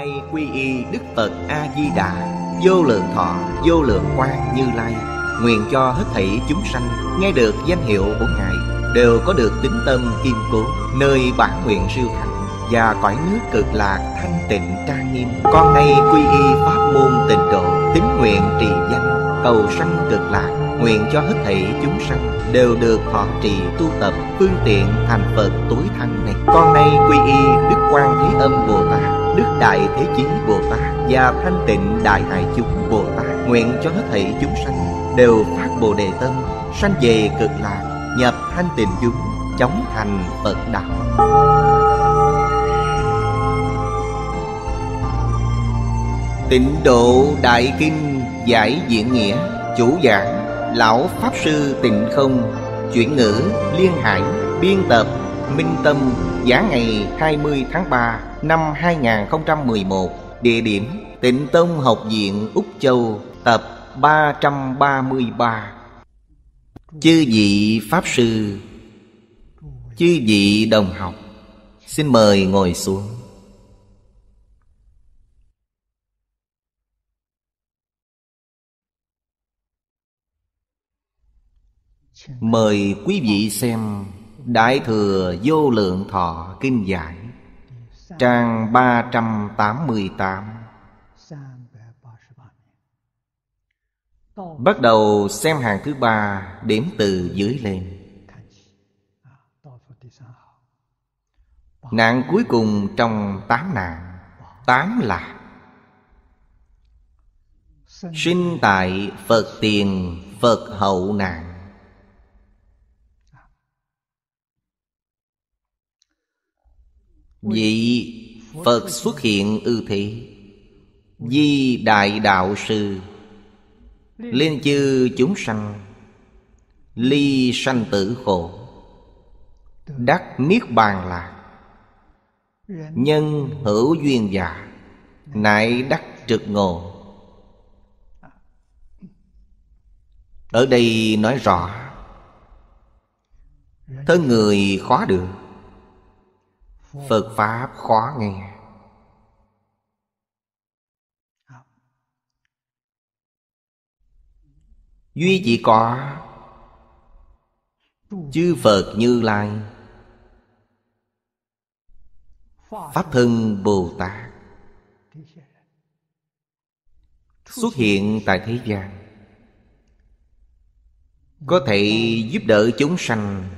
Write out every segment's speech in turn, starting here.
nay quy y đức phật a di đà vô lượng thọ vô lượng quang như lai nguyện cho hết thảy chúng sanh nghe được danh hiệu của ngài đều có được tính tâm kiên cố nơi bản nguyện siêu thẳng và cõi nước cực lạc thanh tịnh trang nghiêm con nay quy y pháp môn tịnh độ tín nguyện trì danh cầu sanh cực lạc nguyện cho hết thảy chúng sanh đều được thọ trì tu tập phương tiện thành phật tối thắng này con nay quy y đức quan thế âm bồ tát đức đại thế chí bồ tát và thanh tịnh đại hại chúng bồ tát nguyện cho hết thảy chúng sanh đều phát bồ đề tâm sanh về cực lạc nhập thanh tịnh chúng chóng thành phật đạo tịnh độ đại kinh giải diễn nghĩa chủ giảng lão pháp sư tịnh không chuyển ngữ liên hải biên tập minh tâm giá ngày 20 tháng 3 năm 2011 Địa điểm Tịnh Tông Học viện Úc Châu Tập 333 Chư vị Pháp Sư Chư vị Đồng Học Xin mời ngồi xuống Mời quý vị xem Đại Thừa Vô Lượng Thọ Kinh Giải trang 388 Bắt đầu xem hàng thứ ba điểm từ dưới lên Nạn cuối cùng trong tám nạn Tám là Sinh tại Phật tiền Phật hậu nạn Vị Phật xuất hiện ư thị Di Đại Đạo Sư Liên chư chúng sanh Ly sanh tử khổ Đắc Niết Bàn là Nhân hữu duyên giả Nại đắc trực ngộ Ở đây nói rõ Thân người khó được Phật Pháp khó nghe Duy chỉ có Chư Phật Như Lai Pháp Thân Bồ Tát Xuất hiện tại thế gian Có thể giúp đỡ chúng sanh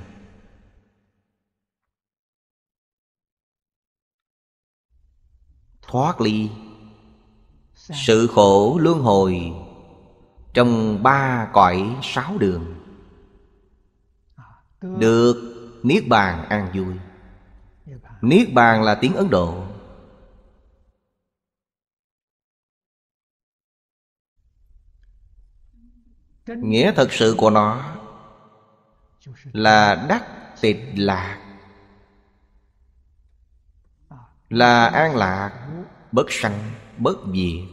thoát ly dạ. sự khổ luân hồi trong ba cõi sáu đường ờ, được niết bàn an vui dạ, dạ. niết bàn là tiếng ấn độ nghĩa thật sự của nó là đắc tịch lạc là an lạc bất sanh bất diệt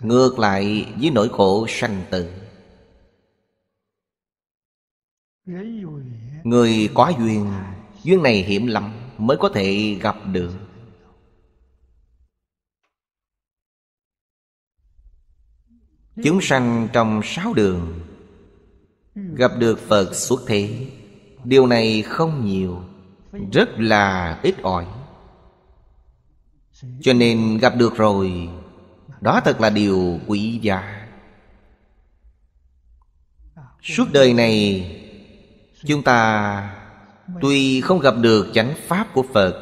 ngược lại với nỗi khổ sanh tử người có duyên duyên này hiểm lắm mới có thể gặp được chúng sanh trong sáu đường gặp được phật xuất thế điều này không nhiều rất là ít ỏi cho nên gặp được rồi đó thật là điều quý giá suốt đời này chúng ta tuy không gặp được chánh pháp của phật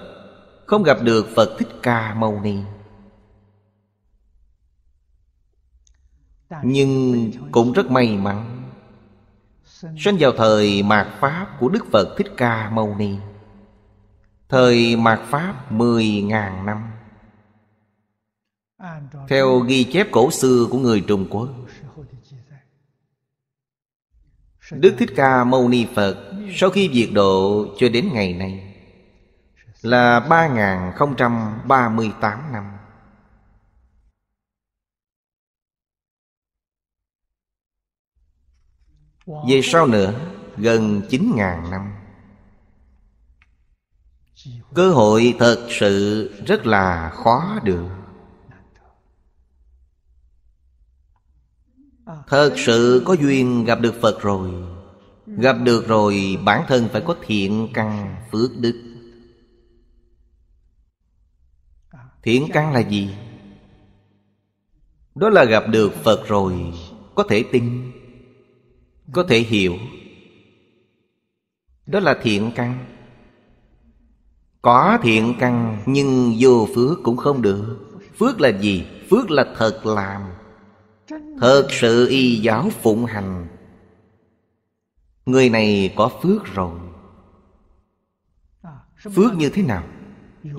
không gặp được phật thích ca mâu ni nhưng cũng rất may mắn sinh vào thời mạt pháp của đức phật thích ca mâu ni thời mạt pháp mười ngàn năm theo ghi chép cổ xưa của người trung quốc đức thích ca mâu ni phật sau khi diệt độ cho đến ngày nay là ba ba trăm mươi tám năm. Về sau nữa, gần chín ngàn năm. Cơ hội thật sự rất là khó được. Thật sự có duyên gặp được Phật rồi Gặp được rồi bản thân phải có thiện căn phước đức Thiện căn là gì? Đó là gặp được Phật rồi Có thể tin Có thể hiểu Đó là thiện căn Có thiện căn Nhưng vô phước cũng không được Phước là gì? Phước là thật làm Thật sự y giáo phụng hành Người này có phước rồi Phước như thế nào?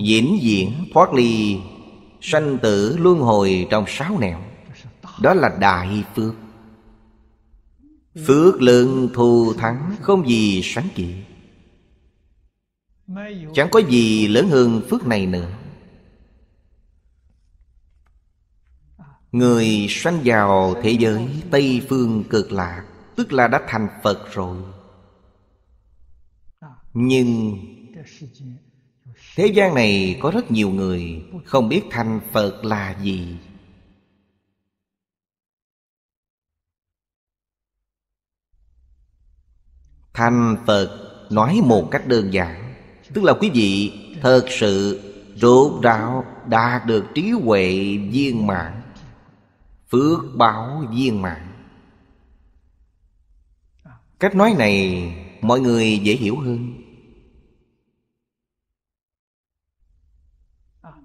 Diễn diễn thoát ly Sanh tử luân hồi trong sáu nẻo Đó là đại phước Phước lượng thù thắng không gì sánh kịp Chẳng có gì lớn hơn phước này nữa Người sanh vào thế giới Tây Phương cực lạc Tức là đã thành Phật rồi Nhưng Thế gian này có rất nhiều người Không biết thành Phật là gì Thành Phật nói một cách đơn giản Tức là quý vị thật sự rốt ráo đạt được trí huệ viên mãn phước báo viên mạng cách nói này mọi người dễ hiểu hơn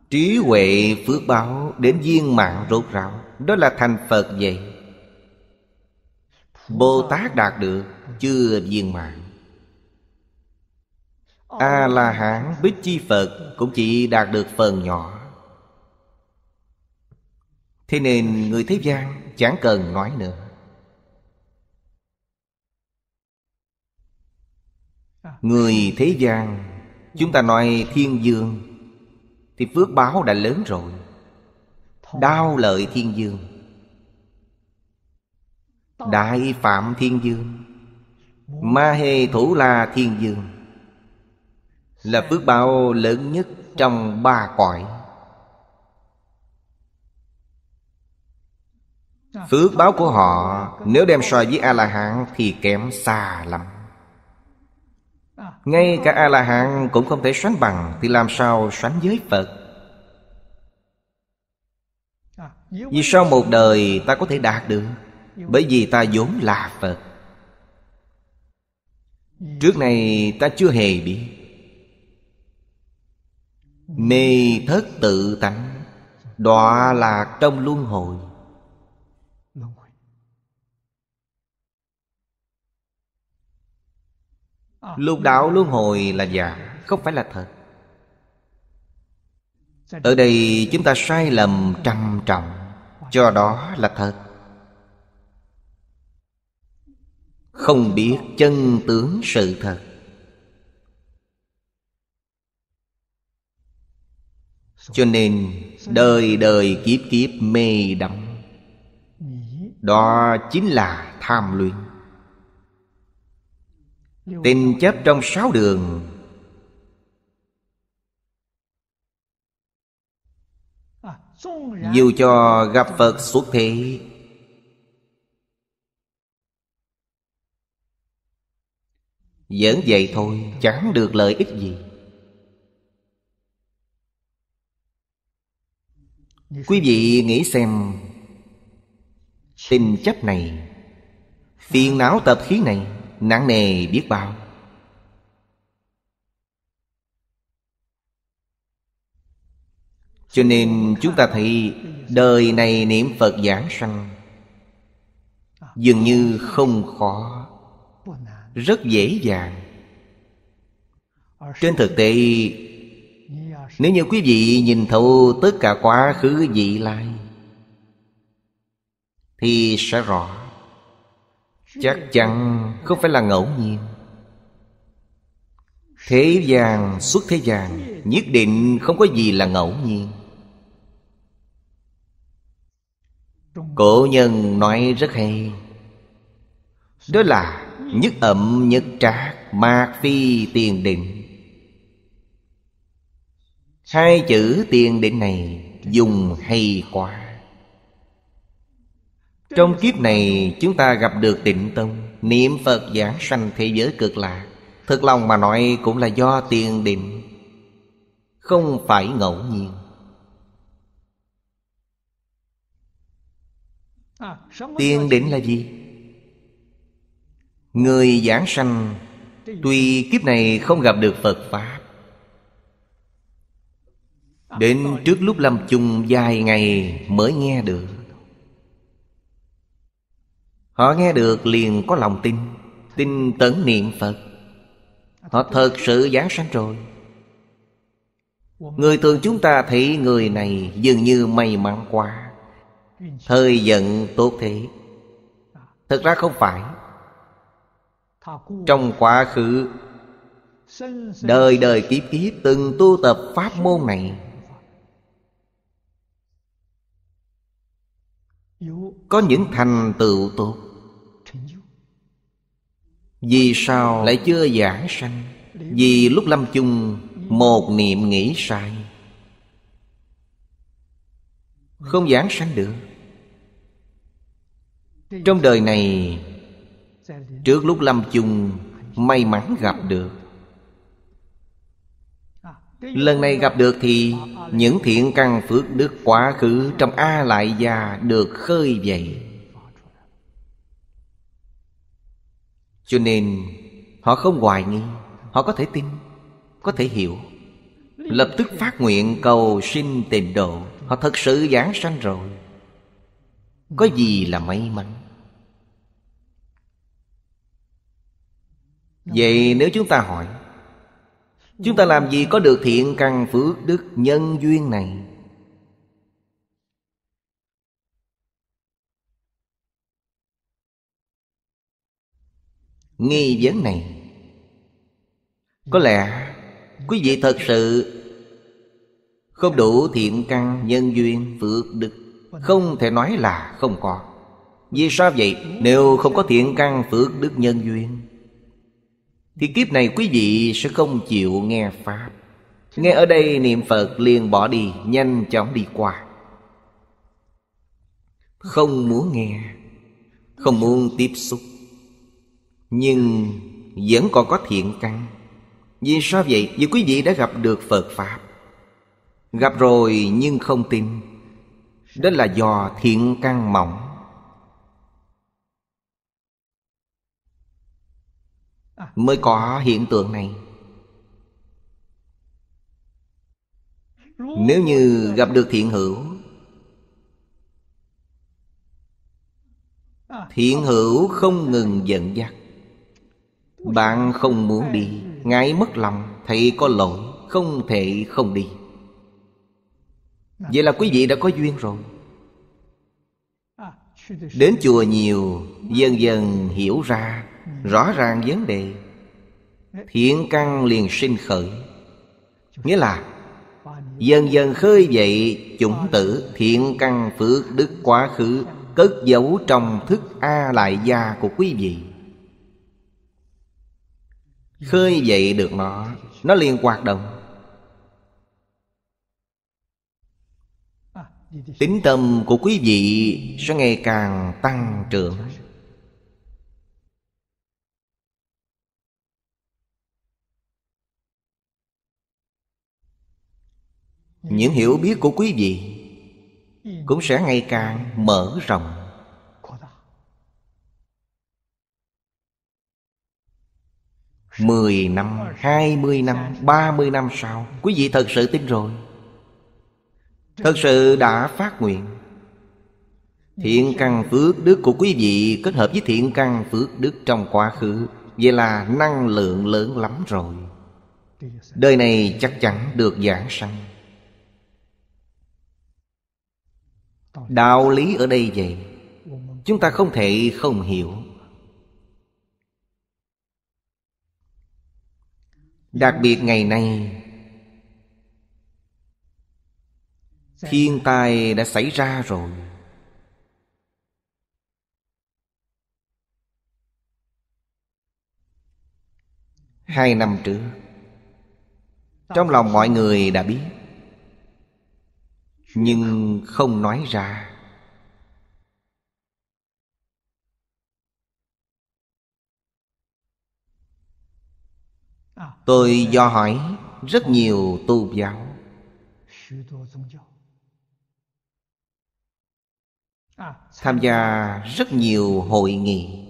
trí huệ phước báo đến viên mạng rốt ráo đó là thành phật vậy bồ tát đạt được chưa viên mạng a la hán bích chi phật cũng chỉ đạt được phần nhỏ Thế nên người thế gian chẳng cần nói nữa Người thế gian Chúng ta nói thiên dương Thì phước báo đã lớn rồi Đao lợi thiên dương Đại phạm thiên dương Ma hề thủ la thiên dương Là phước báo lớn nhất trong ba cõi Phước báo của họ Nếu đem so với A-la-hán Thì kém xa lắm Ngay cả A-la-hán Cũng không thể sánh bằng Thì làm sao sánh với Phật Vì sao một đời ta có thể đạt được Bởi vì ta vốn là Phật Trước này ta chưa hề bị Mê thất tự tánh Đọa lạc trong luân hồi Lục đạo luân hồi là giả Không phải là thật Ở đây chúng ta sai lầm trầm trọng Cho đó là thật Không biết chân tướng sự thật Cho nên đời đời kiếp kiếp mê đắm Đó chính là tham luyện Tình chấp trong sáu đường à, Dù cho gặp Phật xuất thế, Giỡn vậy thôi chẳng được lợi ích gì Quý vị nghĩ xem Tình chấp này Phiền não tập khí này nặng nề biết bao cho nên chúng ta thấy đời này niệm phật giảng sanh dường như không khó rất dễ dàng trên thực tế nếu như quý vị nhìn thấu tất cả quá khứ vị lai thì sẽ rõ chắc chắn không phải là ngẫu nhiên thế gian xuất thế gian nhất định không có gì là ngẫu nhiên cổ nhân nói rất hay đó là nhất ẩm nhất trác mạc phi tiền định hai chữ tiền định này dùng hay quá trong kiếp này chúng ta gặp được tịnh tông Niệm Phật giảng sanh thế giới cực lạc Thực lòng mà nói cũng là do tiền định Không phải ngẫu nhiên Tiền định là gì? Người giảng sanh Tuy kiếp này không gặp được Phật Pháp Đến trước lúc lâm chung dài ngày mới nghe được Họ nghe được liền có lòng tin Tin tấn niệm Phật Họ thật sự giáng sanh rồi Người thường chúng ta thấy người này dường như may mắn quá Thời giận tốt thế thật ra không phải Trong quá khứ Đời đời kiếp kiếp từng tu tập pháp môn này Có những thành tựu tốt vì sao lại chưa giảng sanh Vì lúc lâm chung Một niệm nghĩ sai Không giảng sanh được Trong đời này Trước lúc lâm chung May mắn gặp được Lần này gặp được thì Những thiện căn phước đức quá khứ Trong A Lại gia được khơi dậy cho nên họ không hoài nghi họ có thể tin có thể hiểu lập tức phát nguyện cầu xin tìm độ họ thật sự giảng sanh rồi có gì là may mắn vậy nếu chúng ta hỏi chúng ta làm gì có được thiện căn phước đức nhân duyên này nghi vấn này có lẽ quý vị thật sự không đủ thiện căn nhân duyên phước đức không thể nói là không có vì sao vậy nếu không có thiện căn phước đức nhân duyên thì kiếp này quý vị sẽ không chịu nghe pháp nghe ở đây niệm phật liền bỏ đi nhanh chóng đi qua không muốn nghe không muốn tiếp xúc nhưng vẫn còn có thiện căn vì sao vậy vì quý vị đã gặp được phật pháp gặp rồi nhưng không tin đó là do thiện căn mỏng mới có hiện tượng này nếu như gặp được thiện hữu thiện hữu không ngừng dẫn dắt bạn không muốn đi Ngài mất lòng Thầy có lỗi Không thể không đi Vậy là quý vị đã có duyên rồi Đến chùa nhiều Dần dần hiểu ra Rõ ràng vấn đề Thiện căn liền sinh khởi Nghĩa là Dần dần khơi dậy chủng tử Thiện căn phước đức quá khứ Cất giấu trong thức A lại gia của quý vị khơi dậy được nó nó liền hoạt động tính tâm của quý vị sẽ ngày càng tăng trưởng những hiểu biết của quý vị cũng sẽ ngày càng mở rộng 10 năm, 20 năm, 30 năm sau Quý vị thật sự tin rồi Thật sự đã phát nguyện Thiện căn phước đức của quý vị kết hợp với thiện căn phước đức trong quá khứ Vậy là năng lượng lớn lắm rồi Đời này chắc chắn được giảng sanh Đạo lý ở đây vậy Chúng ta không thể không hiểu Đặc biệt ngày nay Thiên tai đã xảy ra rồi Hai năm trước Trong lòng mọi người đã biết Nhưng không nói ra Tôi do hỏi rất nhiều tu giáo Tham gia rất nhiều hội nghị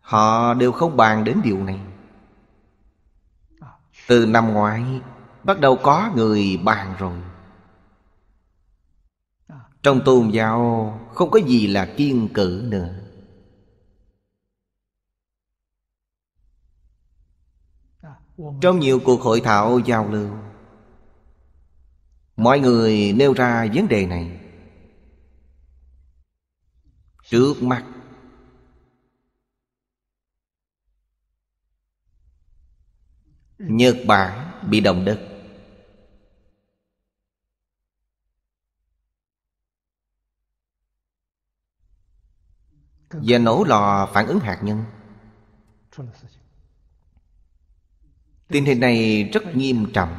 Họ đều không bàn đến điều này Từ năm ngoái Bắt đầu có người bàn rồi Trong tôn giáo không có gì là kiên cử nữa Trong nhiều cuộc hội thảo giao lưu Mọi người nêu ra vấn đề này Trước mắt Nhật Bản bị động đất Và nổ lò phản ứng hạt nhân Tình hình này rất nghiêm trọng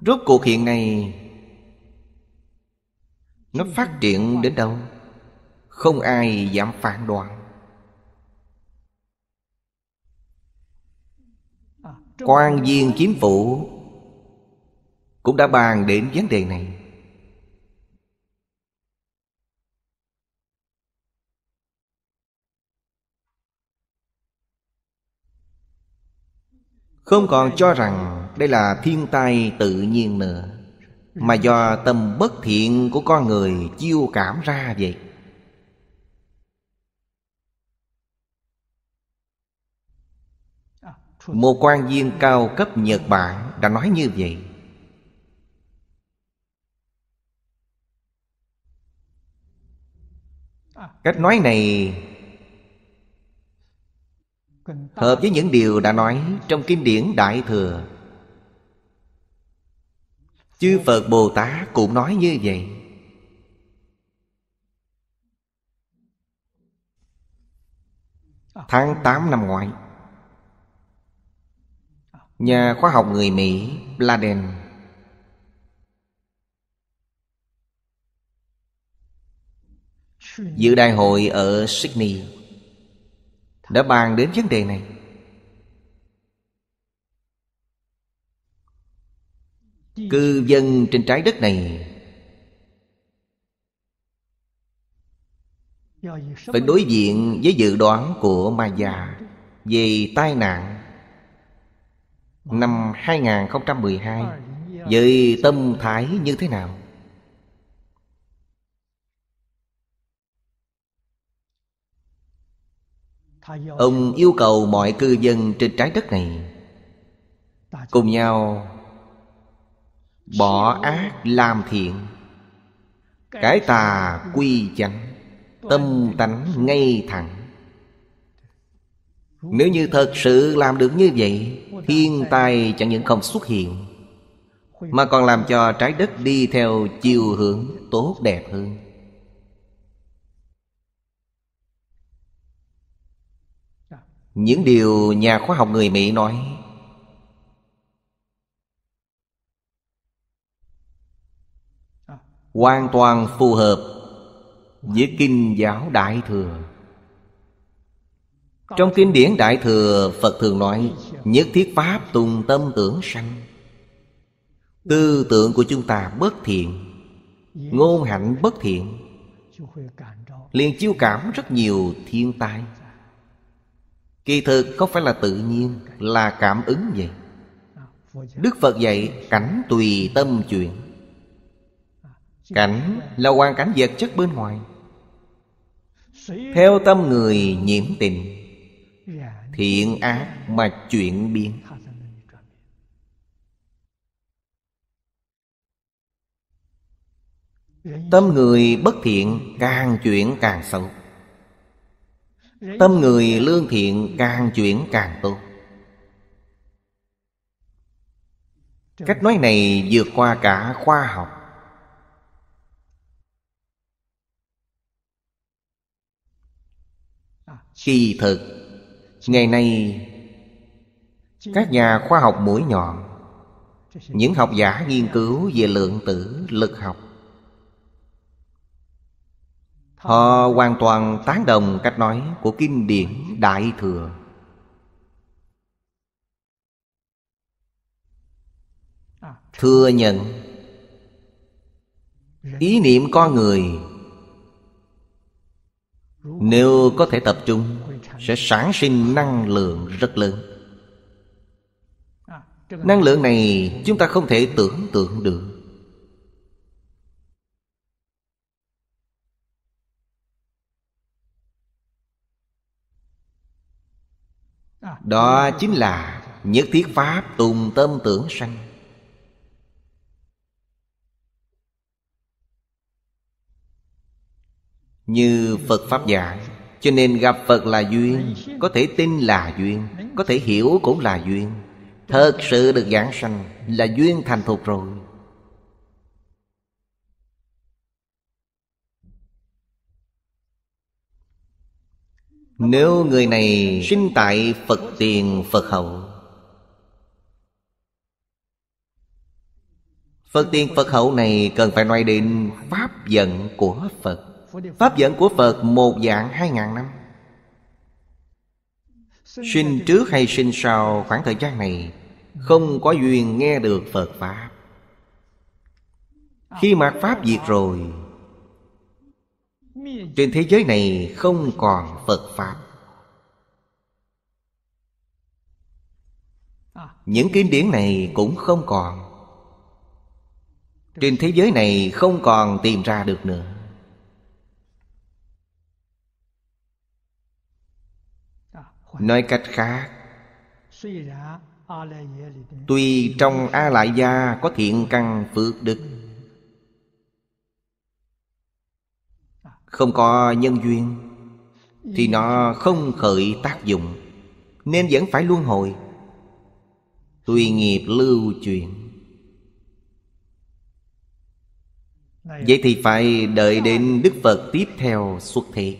Rốt cuộc hiện nay Nó phát triển đến đâu Không ai dám phản đoán. Quan viên chiếm phủ Cũng đã bàn đến vấn đề này Không còn cho rằng đây là thiên tai tự nhiên nữa Mà do tâm bất thiện của con người chiêu cảm ra vậy Một quan viên cao cấp Nhật Bản đã nói như vậy Cách nói này Hợp với những điều đã nói Trong kinh điển Đại Thừa Chư Phật Bồ Tát cũng nói như vậy Tháng 8 năm ngoái Nhà khoa học người Mỹ Bladen Dự đại hội ở Sydney đã bàn đến vấn đề này cư dân trên trái đất này phải đối diện với dự đoán của ma già về tai nạn năm 2012 với tâm thái như thế nào ông yêu cầu mọi cư dân trên trái đất này cùng nhau bỏ ác làm thiện cái tà quy chánh tâm tánh ngay thẳng nếu như thật sự làm được như vậy thiên tai chẳng những không xuất hiện mà còn làm cho trái đất đi theo chiều hướng tốt đẹp hơn những điều nhà khoa học người mỹ nói hoàn toàn phù hợp với kinh giáo đại thừa trong kinh điển đại thừa phật thường nói nhất thiết pháp tùng tâm tưởng sanh tư tưởng của chúng ta bất thiện ngôn hạnh bất thiện liền chiêu cảm rất nhiều thiên tai Kỳ thực không phải là tự nhiên Là cảm ứng vậy Đức Phật dạy cảnh tùy tâm chuyển Cảnh là hoàn cảnh vật chất bên ngoài Theo tâm người nhiễm tình Thiện ác mà chuyện biến Tâm người bất thiện càng chuyện càng xấu Tâm người lương thiện càng chuyển càng tốt Cách nói này vượt qua cả khoa học Kỳ thực Ngày nay Các nhà khoa học mũi nhọn Những học giả nghiên cứu về lượng tử lực học Họ hoàn toàn tán đồng cách nói của kinh điển Đại Thừa Thừa nhận Ý niệm con người Nếu có thể tập trung Sẽ sản sinh năng lượng rất lớn Năng lượng này chúng ta không thể tưởng tượng được Đó chính là nhất thiết pháp tùng tâm tưởng sanh Như Phật Pháp giảng Cho nên gặp Phật là duyên Có thể tin là duyên Có thể hiểu cũng là duyên Thật sự được giảng sanh Là duyên thành thuộc rồi Nếu người này sinh tại Phật tiền Phật hậu Phật tiền Phật hậu này cần phải nói đến Pháp giận của Phật Pháp giận của Phật một dạng hai ngàn năm Sinh trước hay sinh sau khoảng thời gian này Không có duyên nghe được Phật Pháp Khi mạt Pháp diệt rồi trên thế giới này không còn phật pháp những kinh điển này cũng không còn trên thế giới này không còn tìm ra được nữa nói cách khác tuy trong a lại gia có thiện căn phước đức không có nhân duyên thì nó không khởi tác dụng nên vẫn phải luân hồi tùy nghiệp lưu chuyển vậy thì phải đợi đến đức phật tiếp theo xuất thế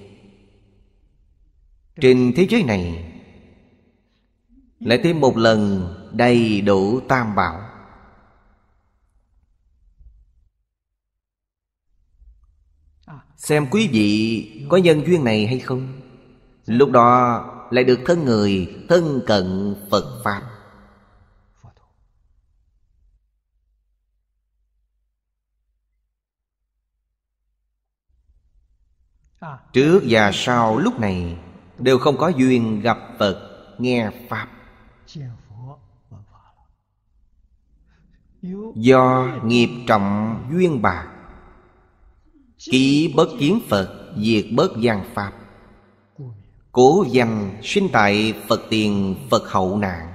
trên thế giới này lại thêm một lần đầy đủ tam bảo Xem quý vị có nhân duyên này hay không Lúc đó lại được thân người thân cận Phật Pháp Trước và sau lúc này Đều không có duyên gặp Phật nghe Pháp Do nghiệp trọng duyên bạc Ký bất kiến Phật Diệt bớt gian Pháp Cố văn sinh tại Phật tiền Phật hậu nạn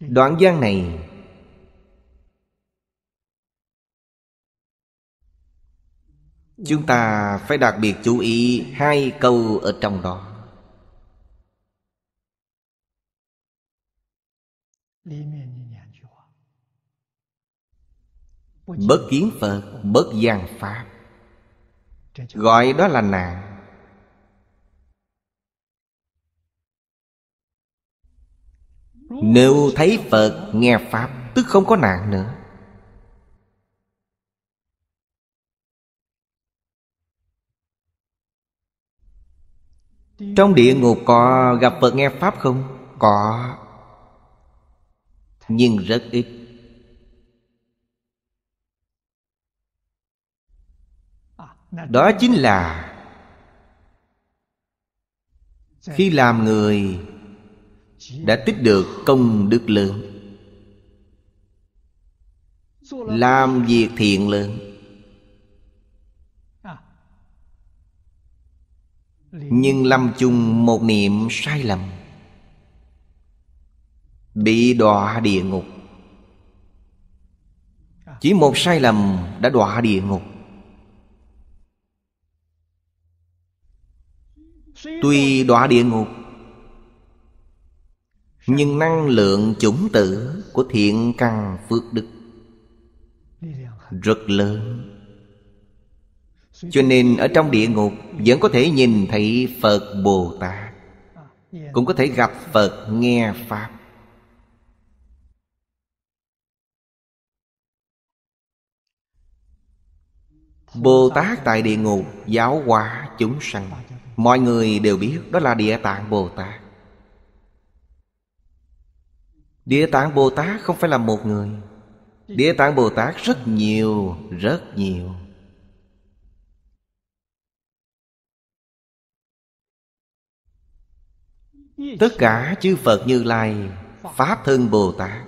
Đoạn văn này Chúng ta phải đặc biệt chú ý hai câu ở trong đó Bất kiến Phật, bất gian Pháp Gọi đó là nạn Nếu thấy Phật nghe Pháp Tức không có nạn nữa Trong địa ngục có gặp Phật nghe Pháp không? Có Nhưng rất ít đó chính là khi làm người đã tích được công đức lượng làm việc thiện lượng nhưng lâm chung một niệm sai lầm bị đọa địa ngục chỉ một sai lầm đã đọa địa ngục Tuy đọa địa ngục Nhưng năng lượng chủng tử Của thiện căn phước đức Rất lớn Cho nên ở trong địa ngục Vẫn có thể nhìn thấy Phật Bồ Tát Cũng có thể gặp Phật nghe Pháp Bồ Tát tại địa ngục giáo hóa chúng sanh Mọi người đều biết đó là Địa Tạng Bồ Tát Địa Tạng Bồ Tát không phải là một người Địa Tạng Bồ Tát rất nhiều, rất nhiều Tất cả chư Phật Như Lai Pháp thân Bồ Tát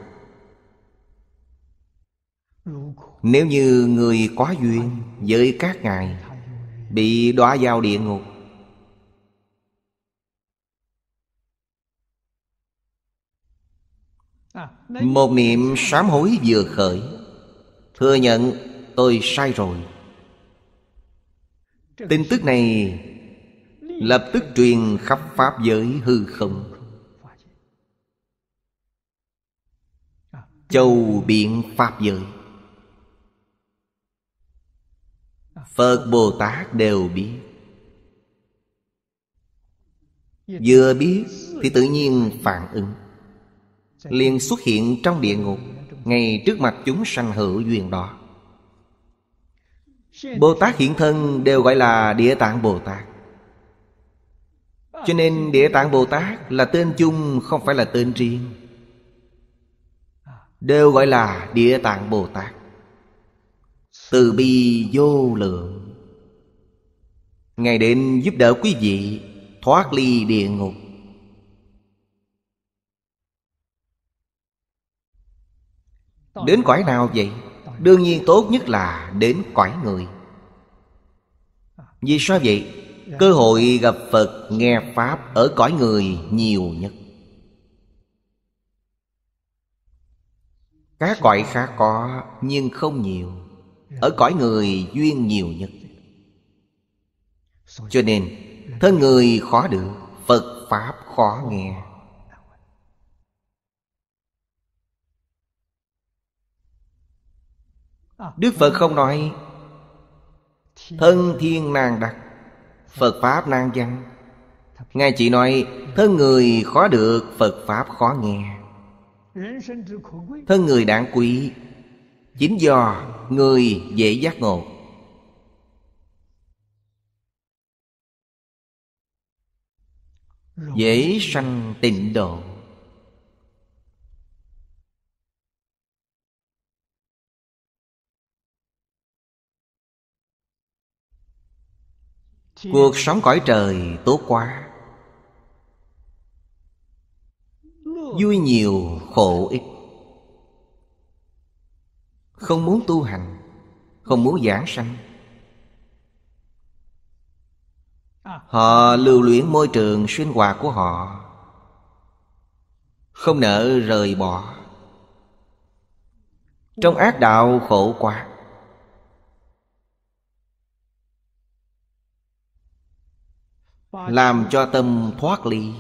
Nếu như người quá duyên với các ngài Bị đọa vào địa ngục À? Một niệm sám hối vừa khởi Thừa nhận tôi sai rồi Tin tức này Lập tức truyền khắp Pháp giới hư không à. Châu biện Pháp giới à. Phật Bồ Tát đều biết Vừa biết thì tự nhiên phản ứng liền xuất hiện trong địa ngục ngay trước mặt chúng sanh hữu duyên đó bồ tát hiện thân đều gọi là địa tạng bồ tát cho nên địa tạng bồ tát là tên chung không phải là tên riêng đều gọi là địa tạng bồ tát từ bi vô lượng ngày đến giúp đỡ quý vị thoát ly địa ngục Đến cõi nào vậy? Đương nhiên tốt nhất là đến cõi người Vì sao vậy? Cơ hội gặp Phật nghe Pháp ở cõi người nhiều nhất Các cõi khác có nhưng không nhiều Ở cõi người duyên nhiều nhất Cho nên thân người khó được Phật Pháp khó nghe đức phật không nói thân thiên nàng đặt phật pháp nàng văn ngài chỉ nói thân người khó được phật pháp khó nghe thân người đáng quý chính do người dễ giác ngộ dễ sanh tịnh độ Cuộc sống cõi trời tốt quá Vui nhiều khổ ít Không muốn tu hành Không muốn giảng sanh à. Họ lưu luyện môi trường sinh hoạt của họ Không nỡ rời bỏ Trong ác đạo khổ quá Làm cho tâm thoát ly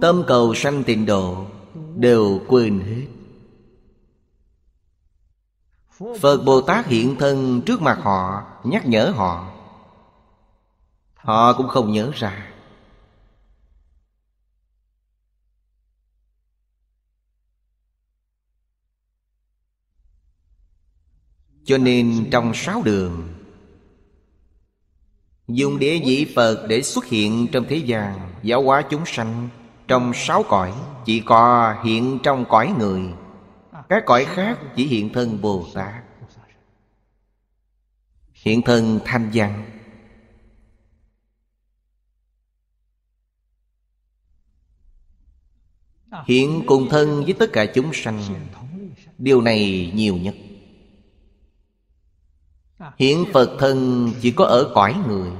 Tâm cầu sanh tịnh độ Đều quên hết Phật Bồ Tát hiện thân trước mặt họ Nhắc nhở họ Họ cũng không nhớ ra Cho nên trong sáu đường Dùng đế vị Phật để xuất hiện trong thế gian Giáo hóa chúng sanh Trong sáu cõi Chỉ có hiện trong cõi người Các cõi khác chỉ hiện thân Bồ Tát Hiện thân thanh văn Hiện cùng thân với tất cả chúng sanh Điều này nhiều nhất hiện phật thân chỉ có ở cõi người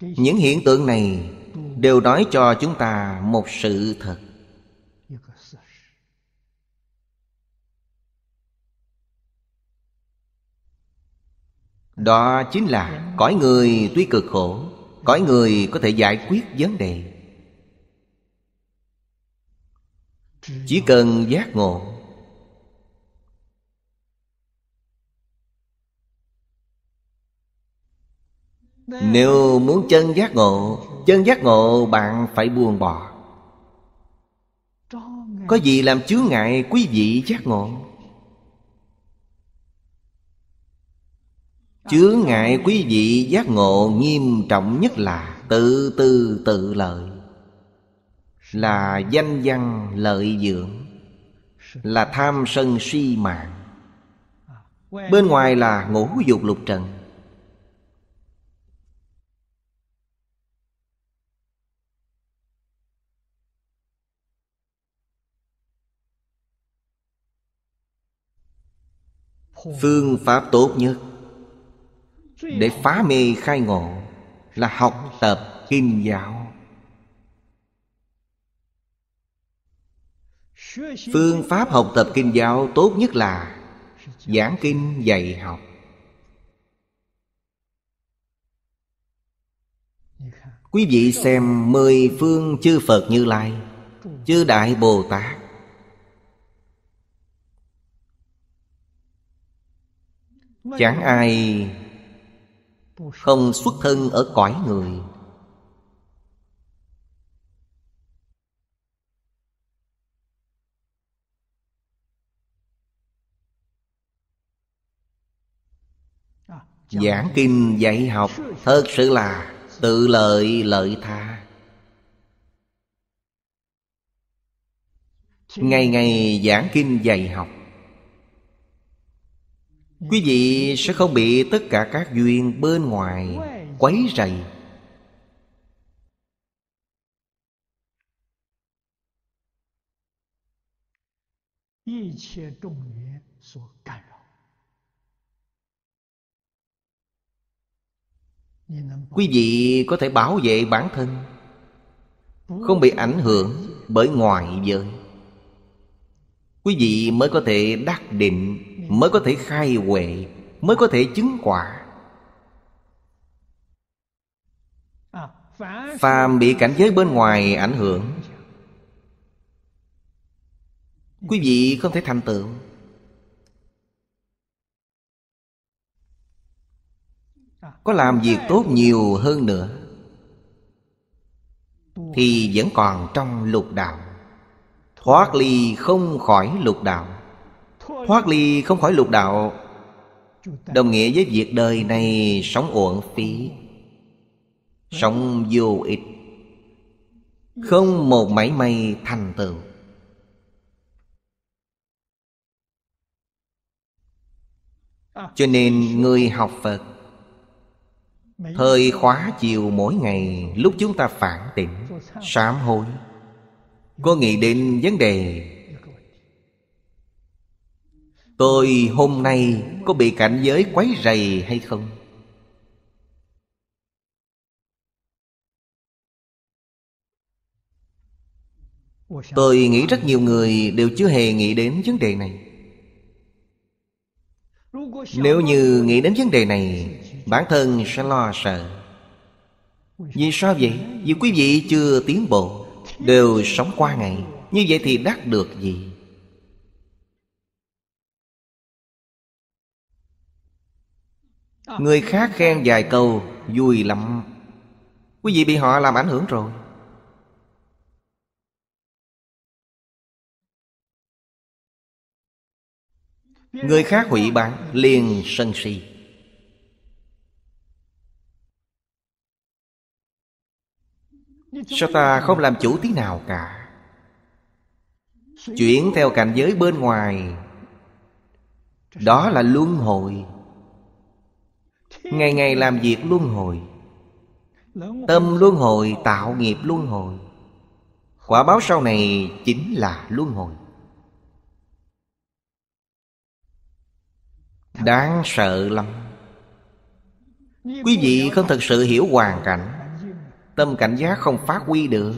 những hiện tượng này đều nói cho chúng ta một sự thật đó chính là cõi người tuy cực khổ cõi người có thể giải quyết vấn đề chỉ cần giác ngộ nếu muốn chân giác ngộ chân giác ngộ bạn phải buông bỏ có gì làm chướng ngại quý vị giác ngộ chướng ngại quý vị giác ngộ nghiêm trọng nhất là tự tư tự lợi là danh văn lợi dưỡng là tham sân si mạng bên ngoài là ngũ dục lục trần phương pháp tốt nhất để phá mê khai ngộ là học tập kim giáo phương pháp học tập kinh giáo tốt nhất là giảng kinh dạy học quý vị xem mười phương chư phật như lai chư đại bồ tát chẳng ai không xuất thân ở cõi người giảng kinh dạy học thật sự là tự lợi lợi tha ngày ngày giảng kinh dạy học quý vị sẽ không bị tất cả các duyên bên ngoài quấy rầy một quý vị có thể bảo vệ bản thân không bị ảnh hưởng bởi ngoại giới quý vị mới có thể đắc định mới có thể khai huệ mới có thể chứng quả à, phàm bị cảnh giới bên ngoài ảnh hưởng quý vị không thể thành tựu có làm việc tốt nhiều hơn nữa thì vẫn còn trong lục đạo thoát ly không khỏi lục đạo thoát ly không khỏi lục đạo đồng nghĩa với việc đời này sống uổng phí sống vô ích không một mảy may thành tựu cho nên người học phật Thời khóa chiều mỗi ngày Lúc chúng ta phản tỉnh Sám hối Có nghĩ đến vấn đề Tôi hôm nay có bị cảnh giới quấy rầy hay không? Tôi nghĩ rất nhiều người đều chưa hề nghĩ đến vấn đề này Nếu như nghĩ đến vấn đề này bản thân sẽ lo sợ vì sao vậy vì quý vị chưa tiến bộ đều sống qua ngày như vậy thì đắc được gì người khác khen vài câu vui lắm quý vị bị họ làm ảnh hưởng rồi người khác hủy bạn liền sân si Sao ta không làm chủ tí nào cả Chuyển theo cảnh giới bên ngoài Đó là luân hồi Ngày ngày làm việc luân hồi Tâm luân hồi tạo nghiệp luân hồi Quả báo sau này chính là luân hồi Đáng sợ lắm Quý vị không thật sự hiểu hoàn cảnh tâm cảnh giác không phát huy được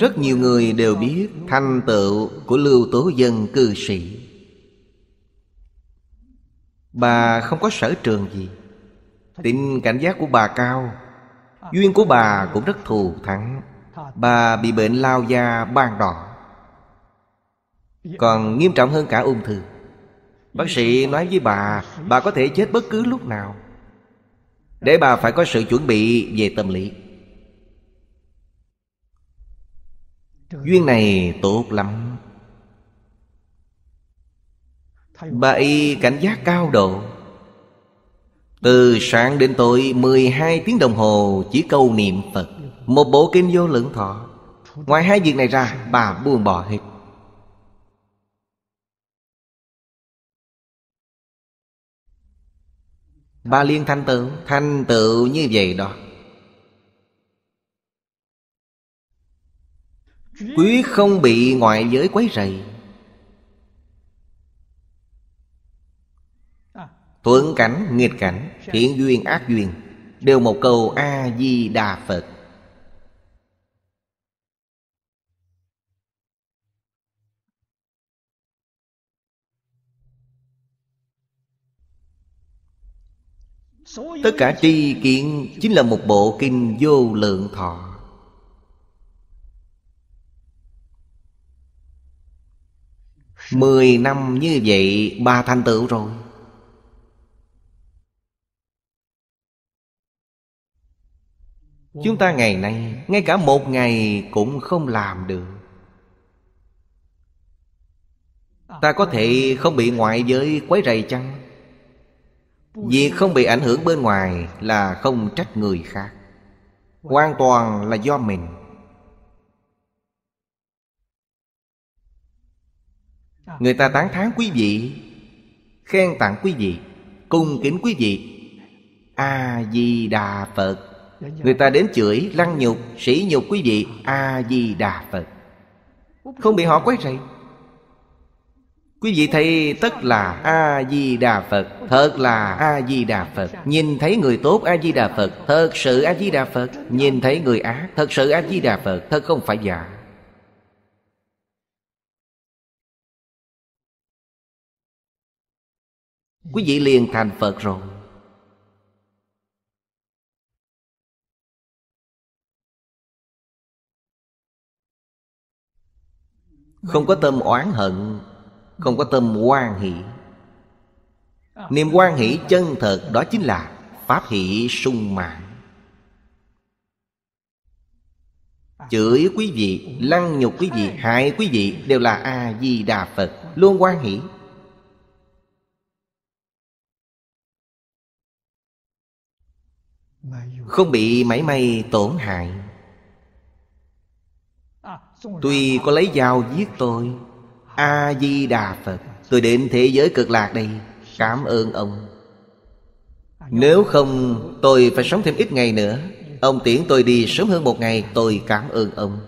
rất nhiều người đều biết thanh tựu của lưu tố dân cư sĩ bà không có sở trường gì tính cảnh giác của bà cao duyên của bà cũng rất thù thắng Bà bị bệnh lao da ban đỏ Còn nghiêm trọng hơn cả ung thư Bác sĩ nói với bà Bà có thể chết bất cứ lúc nào Để bà phải có sự chuẩn bị về tâm lý Duyên này tốt lắm Bà y cảnh giác cao độ Từ sáng đến tối 12 tiếng đồng hồ chỉ câu niệm Phật một bộ kinh vô lượng thọ Ngoài hai việc này ra bà buông bỏ hết Bà liên thanh tựu Thanh tựu như vậy đó Quý không bị ngoại giới quấy rầy Thuận cảnh, nghịch cảnh, thiện duyên, ác duyên Đều một câu A-di-đà Phật Tất cả tri kiện chính là một bộ kinh vô lượng thọ Mười năm như vậy ba thành tựu rồi Chúng ta ngày nay Ngay cả một ngày cũng không làm được Ta có thể không bị ngoại giới quấy rầy chăng Việc không bị ảnh hưởng bên ngoài là không trách người khác Hoàn toàn là do mình Người ta tán thán quý vị Khen tặng quý vị Cung kính quý vị A-di-đà Phật Người ta đến chửi, lăng nhục, sỉ nhục quý vị A-di-đà Phật Không bị họ quấy rầy Quý vị thấy tất là A-di-đà Phật Thật là A-di-đà Phật Nhìn thấy người tốt A-di-đà Phật Thật sự A-di-đà Phật Nhìn thấy người ác Thật sự A-di-đà Phật Thật không phải giả Quý vị liền thành Phật rồi Không có tâm oán hận không có tâm quan hỷ niềm quan hỷ chân thật đó chính là pháp hỷ sung mãn chửi quý vị lăng nhục quý vị hại quý vị đều là a di đà phật luôn quan hỷ không bị mảy may tổn hại tuy có lấy dao giết tôi a di đà phật tôi đến thế giới cực lạc đây cảm ơn ông nếu không tôi phải sống thêm ít ngày nữa Ông tiễn tôi đi sớm hơn một ngày Tôi cảm ơn ông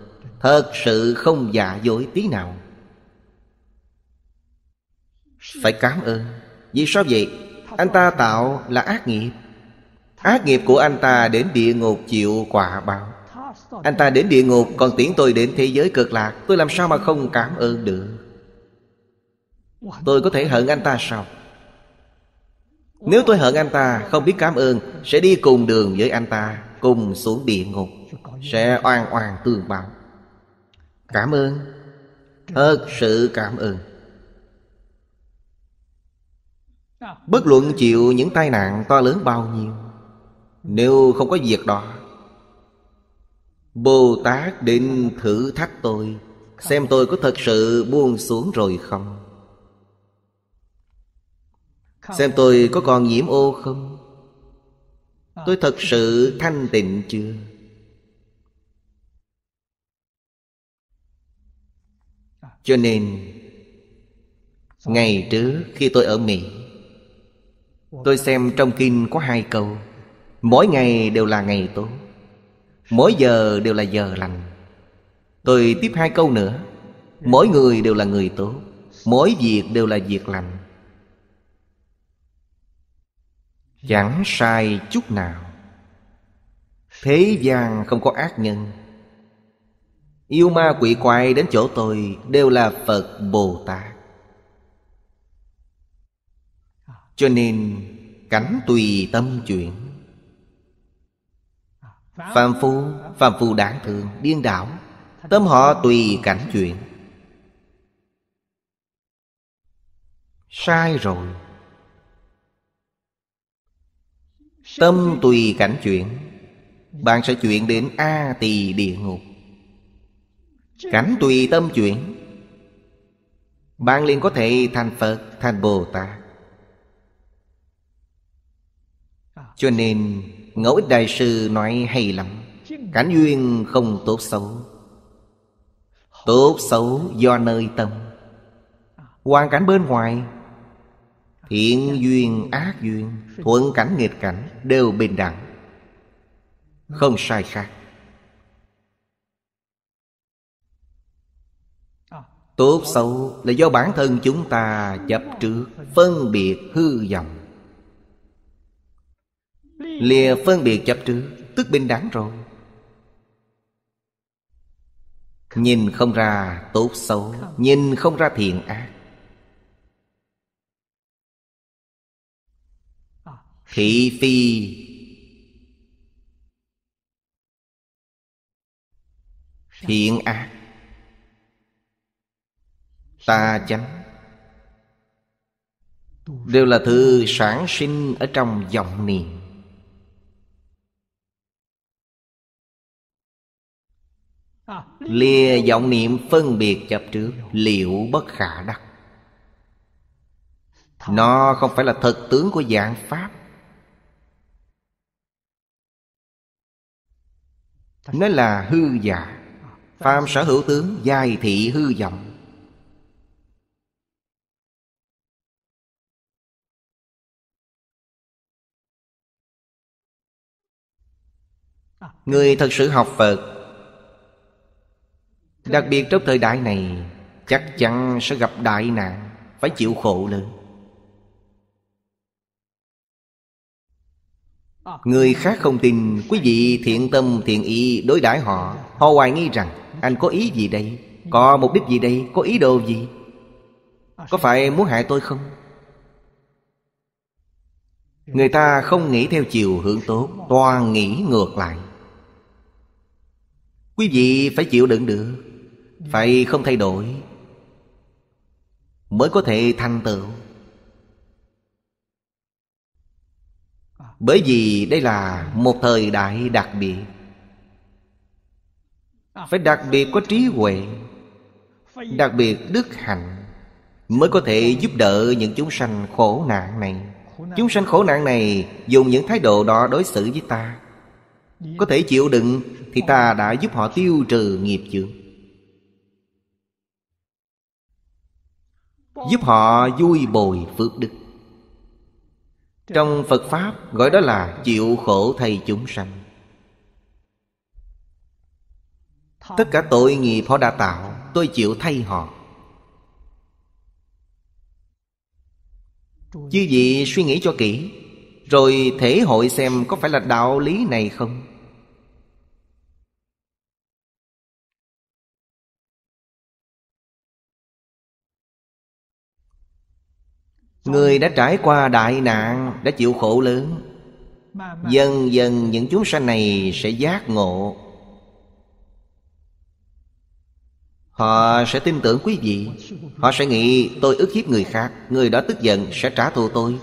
Thật sự không giả dối tí nào Phải cảm ơn Vì sao vậy? Anh ta tạo là ác nghiệp Ác nghiệp của anh ta đến địa ngục chịu quả báo Anh ta đến địa ngục còn tiễn tôi đến thế giới cực lạc Tôi làm sao mà không cảm ơn được tôi có thể hận anh ta sao nếu tôi hận anh ta không biết cảm ơn sẽ đi cùng đường với anh ta cùng xuống địa ngục sẽ oan oan tương báo cảm ơn thật sự cảm ơn bất luận chịu những tai nạn to lớn bao nhiêu nếu không có việc đó bồ tát định thử thách tôi xem tôi có thật sự buông xuống rồi không Xem tôi có còn nhiễm ô không Tôi thật sự thanh tịnh chưa Cho nên Ngày trước khi tôi ở Mỹ Tôi xem trong kinh có hai câu Mỗi ngày đều là ngày tốt Mỗi giờ đều là giờ lành Tôi tiếp hai câu nữa Mỗi người đều là người tốt Mỗi việc đều là việc lành chẳng sai chút nào thế gian không có ác nhân yêu ma quỷ quái đến chỗ tôi đều là phật bồ tát cho nên cảnh tùy tâm chuyển phàm phu phàm phu đáng thương điên đảo tâm họ tùy cảnh chuyển sai rồi Tâm tùy cảnh chuyển Bạn sẽ chuyển đến A tỳ địa ngục Cảnh tùy tâm chuyển Bạn liền có thể thành Phật, thành Bồ Tát Cho nên Ngẫu Ích Đại Sư nói hay lắm Cảnh duyên không tốt xấu Tốt xấu do nơi tâm Hoàn cảnh bên ngoài Thiện dạ. duyên ác duyên Thuận cảnh nghịch cảnh Đều bình đẳng Không sai khác Tốt xấu là do bản thân chúng ta chấp trước Phân biệt hư vọng Lìa phân biệt chấp trước Tức bình đẳng rồi Nhìn không ra tốt xấu Nhìn không ra thiện ác Thị phi Thiện ác Ta chánh Đều là thứ sản sinh ở trong dòng niệm Lìa vọng niệm phân biệt chấp trước Liệu bất khả đắc Nó không phải là thực tướng của dạng Pháp nó là hư giả phàm sở hữu tướng dài thị hư vọng người thật sự học phật đặc biệt trong thời đại này chắc chắn sẽ gặp đại nạn phải chịu khổ lớn Người khác không tin Quý vị thiện tâm thiện ý đối đãi họ Họ hoài nghi rằng Anh có ý gì đây Có mục đích gì đây Có ý đồ gì Có phải muốn hại tôi không Người ta không nghĩ theo chiều hướng tốt Toàn nghĩ ngược lại Quý vị phải chịu đựng được Phải không thay đổi Mới có thể thành tựu Bởi vì đây là một thời đại đặc biệt Phải đặc biệt có trí huệ Đặc biệt đức hạnh Mới có thể giúp đỡ những chúng sanh khổ nạn này Chúng sanh khổ nạn này dùng những thái độ đó đối xử với ta Có thể chịu đựng Thì ta đã giúp họ tiêu trừ nghiệp chướng Giúp họ vui bồi phước đức trong phật pháp gọi đó là chịu khổ thay chúng sanh tất cả tội nghiệp họ đã tạo tôi chịu thay họ chư vị suy nghĩ cho kỹ rồi thể hội xem có phải là đạo lý này không Người đã trải qua đại nạn Đã chịu khổ lớn Dần dần những chúng sanh này sẽ giác ngộ Họ sẽ tin tưởng quý vị Họ sẽ nghĩ tôi ức hiếp người khác Người đó tức giận sẽ trả thù tôi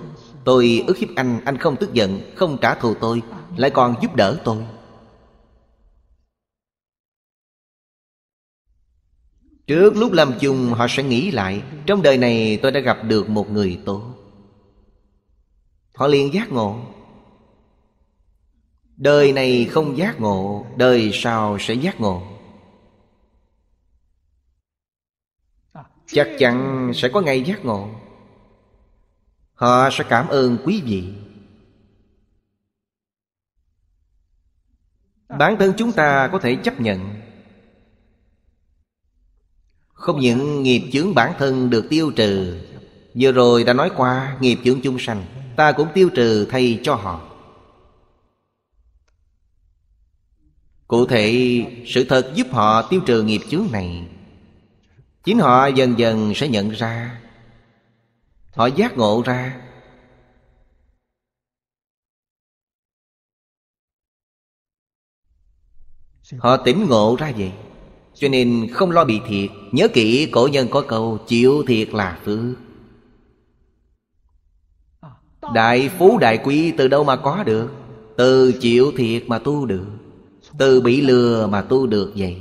Tôi ức hiếp anh, anh không tức giận Không trả thù tôi Lại còn giúp đỡ tôi Trước lúc làm chung họ sẽ nghĩ lại Trong đời này tôi đã gặp được một người tốt Họ liền giác ngộ Đời này không giác ngộ Đời sau sẽ giác ngộ Chắc chắn sẽ có ngày giác ngộ Họ sẽ cảm ơn quý vị Bản thân chúng ta có thể chấp nhận không những nghiệp chướng bản thân được tiêu trừ Vừa rồi đã nói qua nghiệp chướng chung sanh Ta cũng tiêu trừ thay cho họ Cụ thể sự thật giúp họ tiêu trừ nghiệp chướng này Chính họ dần dần sẽ nhận ra Họ giác ngộ ra Họ tỉnh ngộ ra vậy cho nên không lo bị thiệt Nhớ kỹ cổ nhân có câu Chịu thiệt là phước Đại phú đại quý từ đâu mà có được Từ chịu thiệt mà tu được Từ bị lừa mà tu được vậy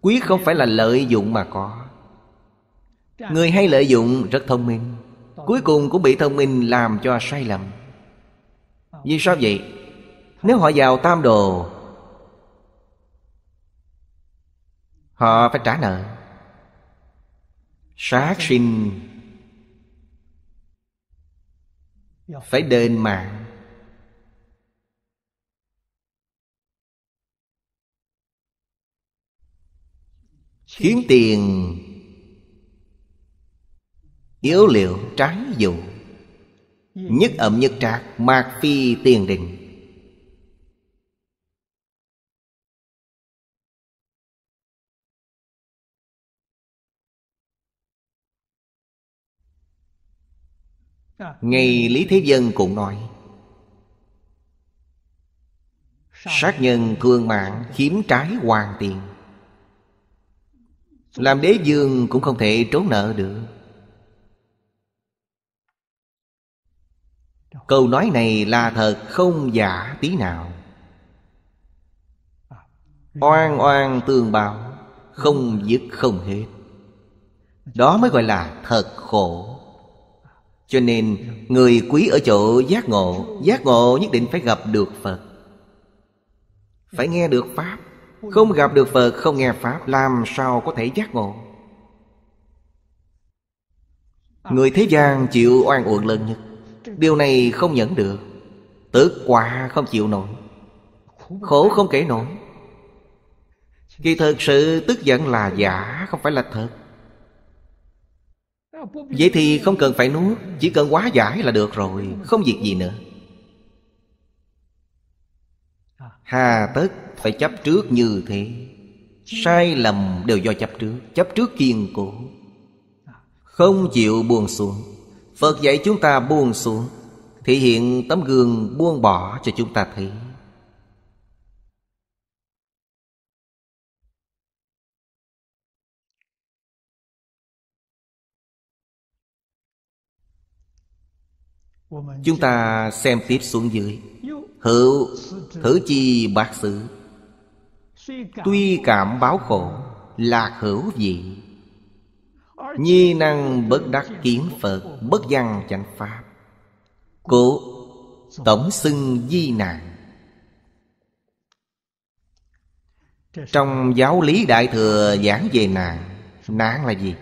Quý không phải là lợi dụng mà có Người hay lợi dụng rất thông minh Cuối cùng cũng bị thông minh làm cho sai lầm Vì sao vậy? Nếu họ vào tam đồ Họ phải trả nợ Sát sinh Phải đền mạng Kiếm tiền Yếu liệu trái dụng Nhất ẩm nhất trạc Mạc phi tiền đình. ngày lý thế dân cũng nói sát nhân thương mạng khiếm trái hoàn tiền làm đế dương cũng không thể trốn nợ được câu nói này là thật không giả tí nào oan oan tương bào không dứt không hết đó mới gọi là thật khổ cho nên người quý ở chỗ giác ngộ Giác ngộ nhất định phải gặp được Phật Phải nghe được Pháp Không gặp được Phật không nghe Pháp Làm sao có thể giác ngộ Người thế gian chịu oan uổng lớn nhất Điều này không nhẫn được Tức quả không chịu nổi Khổ không kể nổi Kỳ thực sự tức giận là giả Không phải là thật Vậy thì không cần phải nuốt Chỉ cần quá giải là được rồi Không việc gì nữa Hà tất phải chấp trước như thế Sai lầm đều do chấp trước Chấp trước kiên cố Không chịu buông xuống Phật dạy chúng ta buông xuống Thể hiện tấm gương buông bỏ cho chúng ta thấy Chúng ta xem tiếp xuống dưới Hữu thử chi bác sử Tuy cảm báo khổ Lạc hữu vị Nhi năng bất đắc kiến Phật Bất văn chánh Pháp Cố Tổng xưng di nạn Trong giáo lý Đại Thừa giảng về nạn Nạn là gì?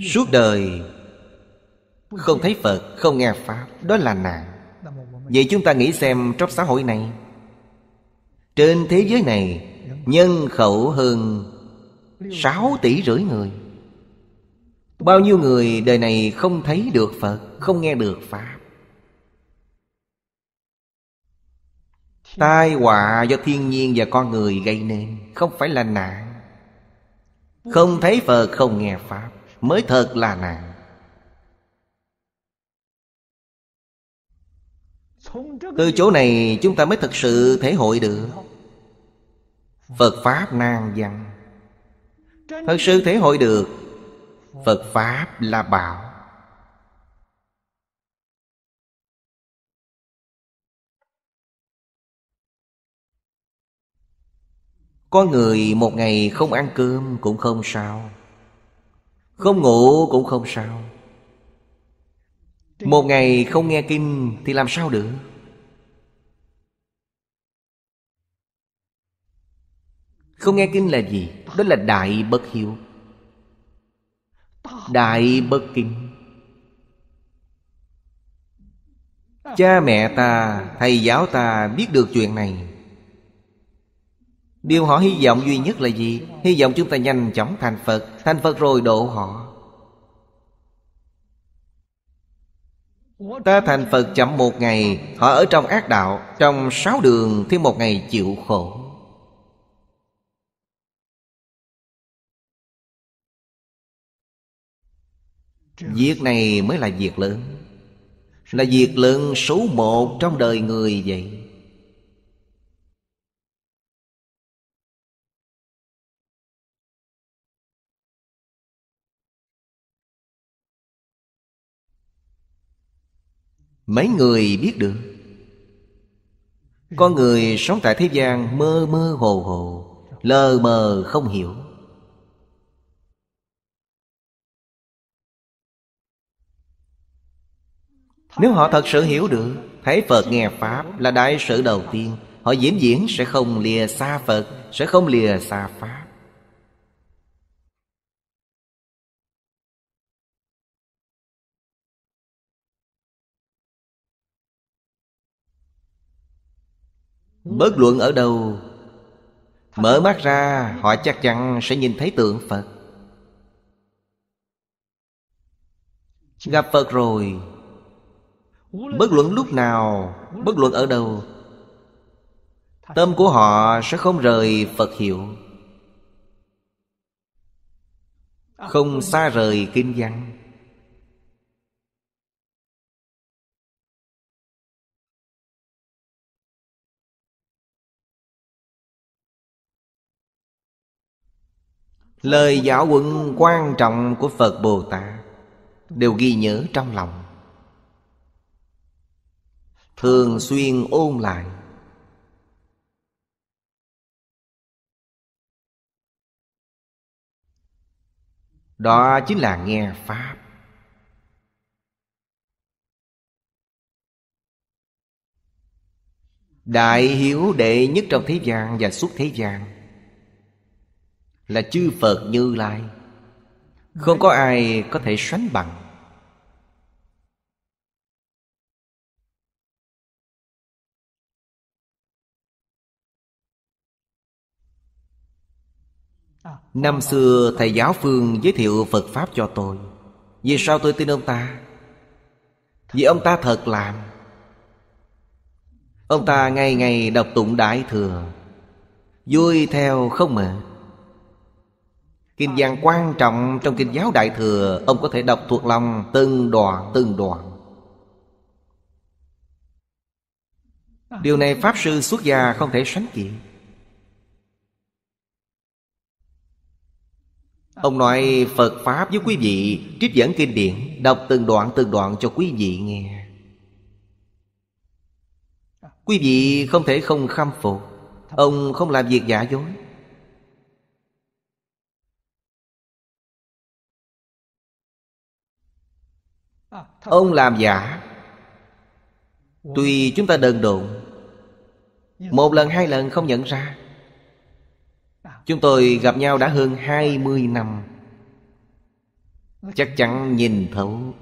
suốt đời không thấy phật không nghe pháp đó là nạn vậy chúng ta nghĩ xem trong xã hội này trên thế giới này nhân khẩu hơn 6 tỷ rưỡi người Bao nhiêu người đời này không thấy được Phật Không nghe được Pháp Tai họa do thiên nhiên và con người gây nên Không phải là nạn Không thấy Phật không nghe Pháp mới thật là nàng. từ chỗ này chúng ta mới thực sự thể hội được phật pháp nan văn thật sự thể hội được phật pháp là bảo Có người một ngày không ăn cơm cũng không sao không ngủ cũng không sao Một ngày không nghe kinh thì làm sao được Không nghe kinh là gì? Đó là đại bất hiếu Đại bất kinh Cha mẹ ta, thầy giáo ta biết được chuyện này Điều họ hy vọng duy nhất là gì? Hy vọng chúng ta nhanh chóng thành Phật Thành Phật rồi độ họ Ta thành Phật chậm một ngày Họ ở trong ác đạo Trong sáu đường thêm một ngày chịu khổ Việc này mới là việc lớn Là việc lớn số một trong đời người vậy mấy người biết được con người sống tại thế gian mơ mơ hồ hồ lờ mờ không hiểu nếu họ thật sự hiểu được thấy phật nghe pháp là đại sự đầu tiên họ diễn diễn sẽ không lìa xa phật sẽ không lìa xa pháp Bất luận ở đâu Mở mắt ra họ chắc chắn sẽ nhìn thấy tượng Phật Gặp Phật rồi Bất luận lúc nào Bất luận ở đâu Tâm của họ sẽ không rời Phật hiệu Không xa rời kinh văn lời giáo huấn quan trọng của phật bồ tát đều ghi nhớ trong lòng thường xuyên ôn lại đó chính là nghe pháp đại hiếu đệ nhất trong thế gian và suốt thế gian là chư phật như lai không có ai có thể sánh bằng Năm xưa thầy giáo Phương giới thiệu Phật Pháp cho tôi Vì sao tôi tin ông ta? Vì ông ta thật làm Ông ta ngày ngày đọc tụng Đại Thừa Vui theo không mệt Kinh văn quan trọng trong kinh giáo Đại Thừa Ông có thể đọc thuộc lòng từng đoạn từng đoạn Điều này Pháp Sư xuất gia không thể sánh kịp Ông nói Phật Pháp với quý vị Trích dẫn kinh điển Đọc từng đoạn từng đoạn cho quý vị nghe Quý vị không thể không khâm phục Ông không làm việc giả dối Ông làm giả Tuy chúng ta đơn độn Một lần hai lần không nhận ra Chúng tôi gặp nhau đã hơn 20 năm Chắc chắn nhìn thấu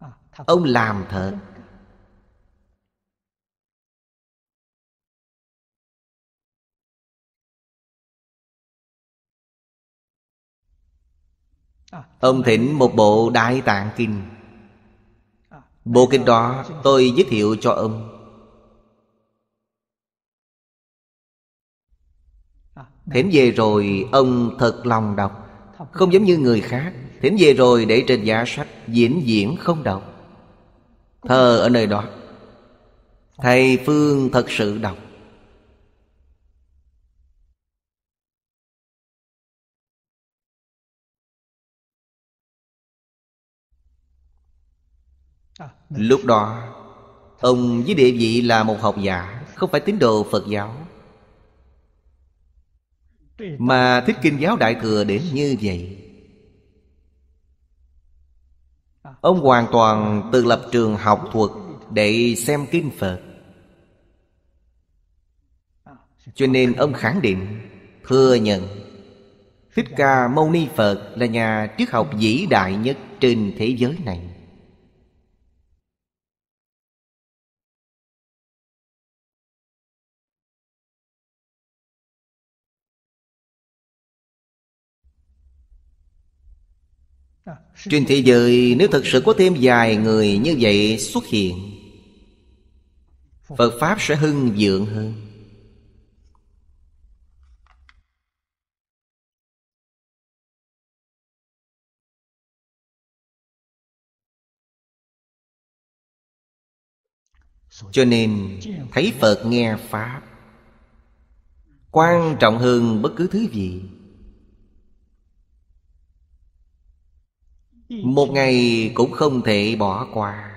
à, Ông làm thật Ông thỉnh một bộ Đại Tạng Kinh Bộ kinh đó tôi giới thiệu cho ông Thỉnh về rồi ông thật lòng đọc Không giống như người khác Thỉnh về rồi để trên giá sách Diễn diễn không đọc Thơ ở nơi đó Thầy Phương thật sự đọc Lúc đó Ông với địa vị là một học giả Không phải tín đồ Phật giáo Mà thích kinh giáo đại thừa đến như vậy Ông hoàn toàn tự lập trường học thuật Để xem kinh Phật Cho nên ông khẳng định Thừa nhận Thích Ca Mâu Ni Phật Là nhà triết học vĩ đại nhất Trên thế giới này Trên thế giới nếu thực sự có thêm vài người như vậy xuất hiện Phật Pháp sẽ hưng vượng hơn Cho nên thấy Phật nghe Pháp Quan trọng hơn bất cứ thứ gì một ngày cũng không thể bỏ qua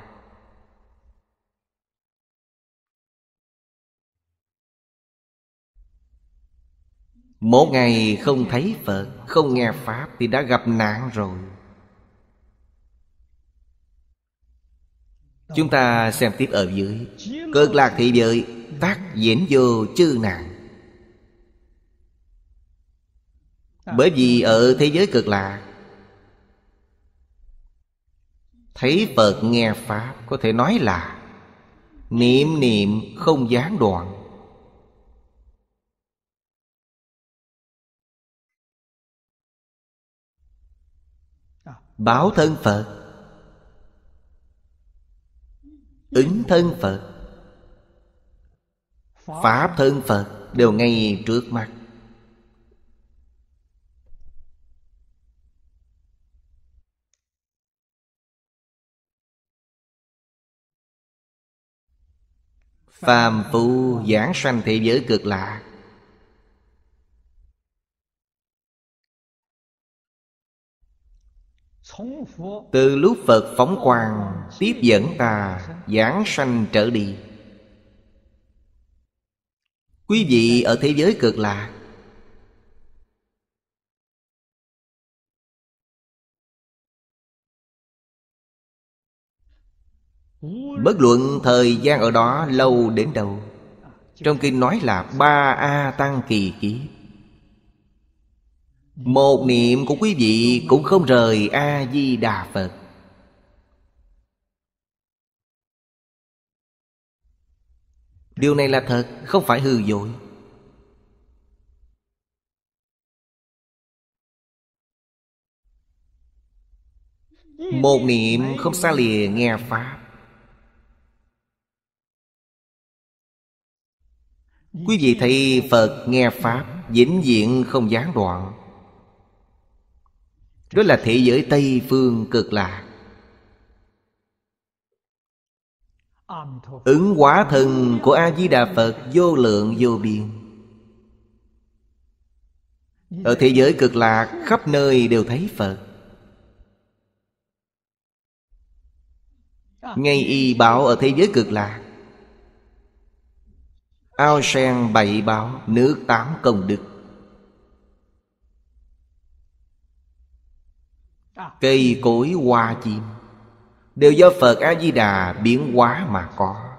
Một ngày không thấy Phật Không nghe Pháp Thì đã gặp nạn rồi Chúng ta xem tiếp ở dưới Cực lạc thị giới Tác diễn vô chư nạn Bởi vì ở thế giới cực lạc Thấy Phật nghe Pháp có thể nói là Niệm niệm không gián đoạn Báo thân Phật Ứng thân Phật Pháp thân Phật đều ngay trước mặt phàm phu giảng sanh thế giới cực lạ từ lúc phật phóng quang tiếp dẫn ta giảng sanh trở đi quý vị ở thế giới cực lạc Bất luận thời gian ở đó lâu đến đâu Trong kinh nói là ba A tăng kỳ ký Một niệm của quý vị cũng không rời A-di-đà Phật Điều này là thật, không phải hư dối Một niệm không xa lìa nghe Pháp Quý vị thấy Phật nghe Pháp vĩnh diện không gián đoạn Đó là thế giới Tây Phương cực lạc Ứng quả thần của A-di-đà Phật vô lượng vô biên Ở thế giới cực lạc khắp nơi đều thấy Phật Ngay y bảo ở thế giới cực lạc Ao sen bảy báo Nước tám công đức Cây cối hoa chim Đều do Phật A-di-đà biến hóa mà có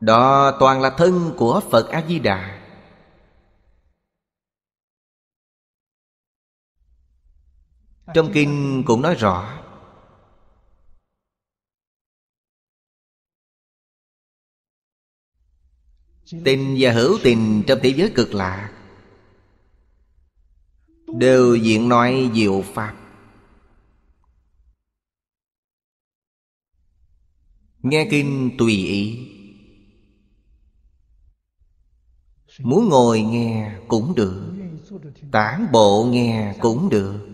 Đó toàn là thân của Phật A-di-đà Trong kinh cũng nói rõ Tình và hữu tình trong thế giới cực lạ Đều diện nói diệu Pháp Nghe kinh tùy ý Muốn ngồi nghe cũng được Tản bộ nghe cũng được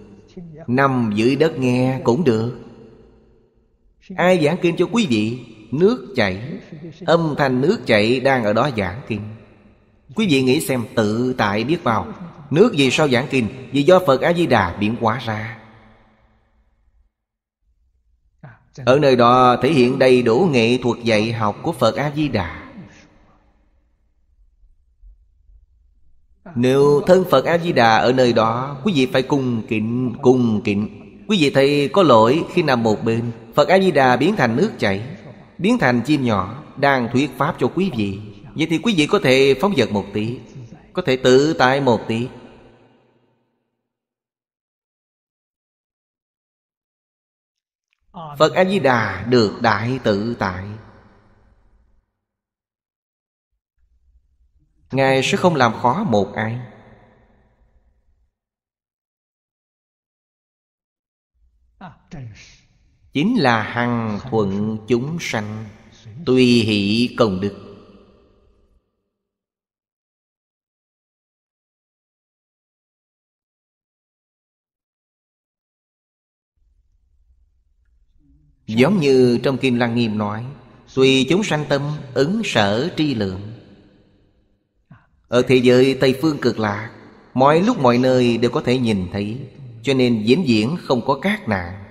Nằm dưới đất nghe cũng được Ai giảng kinh cho quý vị Nước chảy Âm thanh nước chảy đang ở đó giảng kinh Quý vị nghĩ xem tự tại biết vào Nước gì sau giảng kinh Vì do Phật A-di-đà biến hóa ra Ở nơi đó thể hiện đầy đủ nghệ thuật dạy học của Phật A-di-đà Nếu thân Phật A-di-đà ở nơi đó Quý vị phải cung kính, cung kính Quý vị thấy có lỗi khi nằm một bên Phật A-di-đà biến thành nước chảy biến thành chim nhỏ đang thuyết pháp cho quý vị vậy thì quý vị có thể phóng dật một tí có thể tự tại một tí phật a di đà được đại tự tại ngài sẽ không làm khó một ai chính là hằng thuận chúng sanh tùy hỷ công đức giống như trong kim lăng nghiêm nói tùy chúng sanh tâm ứng sở tri lượng ở thế giới tây phương cực lạc mọi lúc mọi nơi đều có thể nhìn thấy cho nên diễn diễn không có các nạn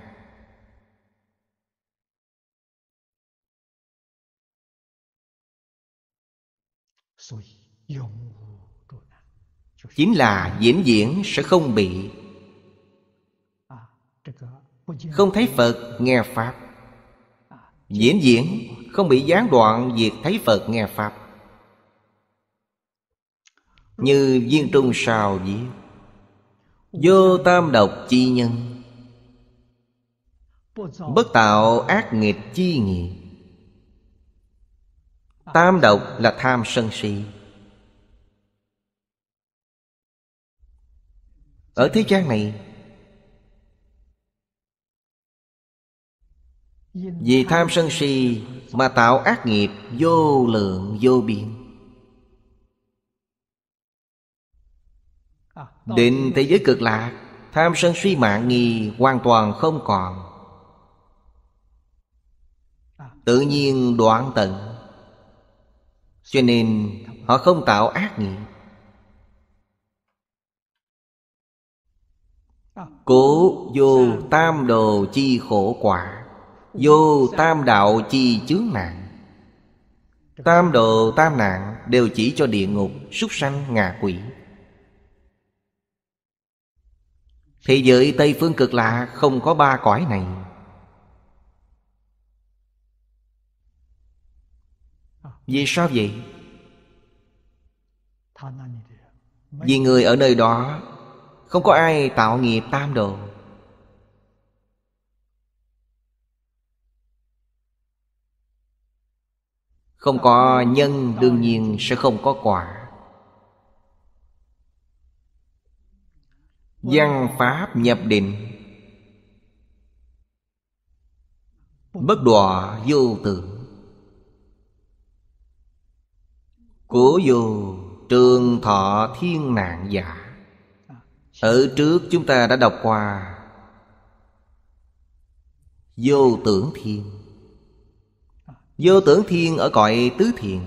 chính là diễn diễn sẽ không bị à, không thấy phật nghe pháp à, diễn diễn không bị gián đoạn việc thấy phật nghe pháp như viên trung sào viết vô tam độc chi nhân bất tạo ác nghịch chi nghiệp tam độc là tham sân si ở thế gian này vì tham sân si mà tạo ác nghiệp vô lượng vô biên định thế giới cực lạc tham sân si mạng nghi hoàn toàn không còn tự nhiên đoạn tận cho nên họ không tạo ác nghiệp cố vô tam đồ chi khổ quả vô tam đạo chi chướng nạn tam đồ tam nạn đều chỉ cho địa ngục súc sanh ngạ quỷ thế giới tây phương cực lạ không có ba cõi này Vì sao vậy? Vì người ở nơi đó Không có ai tạo nghiệp tam đồ Không có nhân đương nhiên sẽ không có quả Văn pháp nhập định Bất đọa vô tượng Cố dù trường thọ thiên nạn giả Ở trước chúng ta đã đọc qua Vô tưởng thiên Vô tưởng thiên ở cõi tứ thiền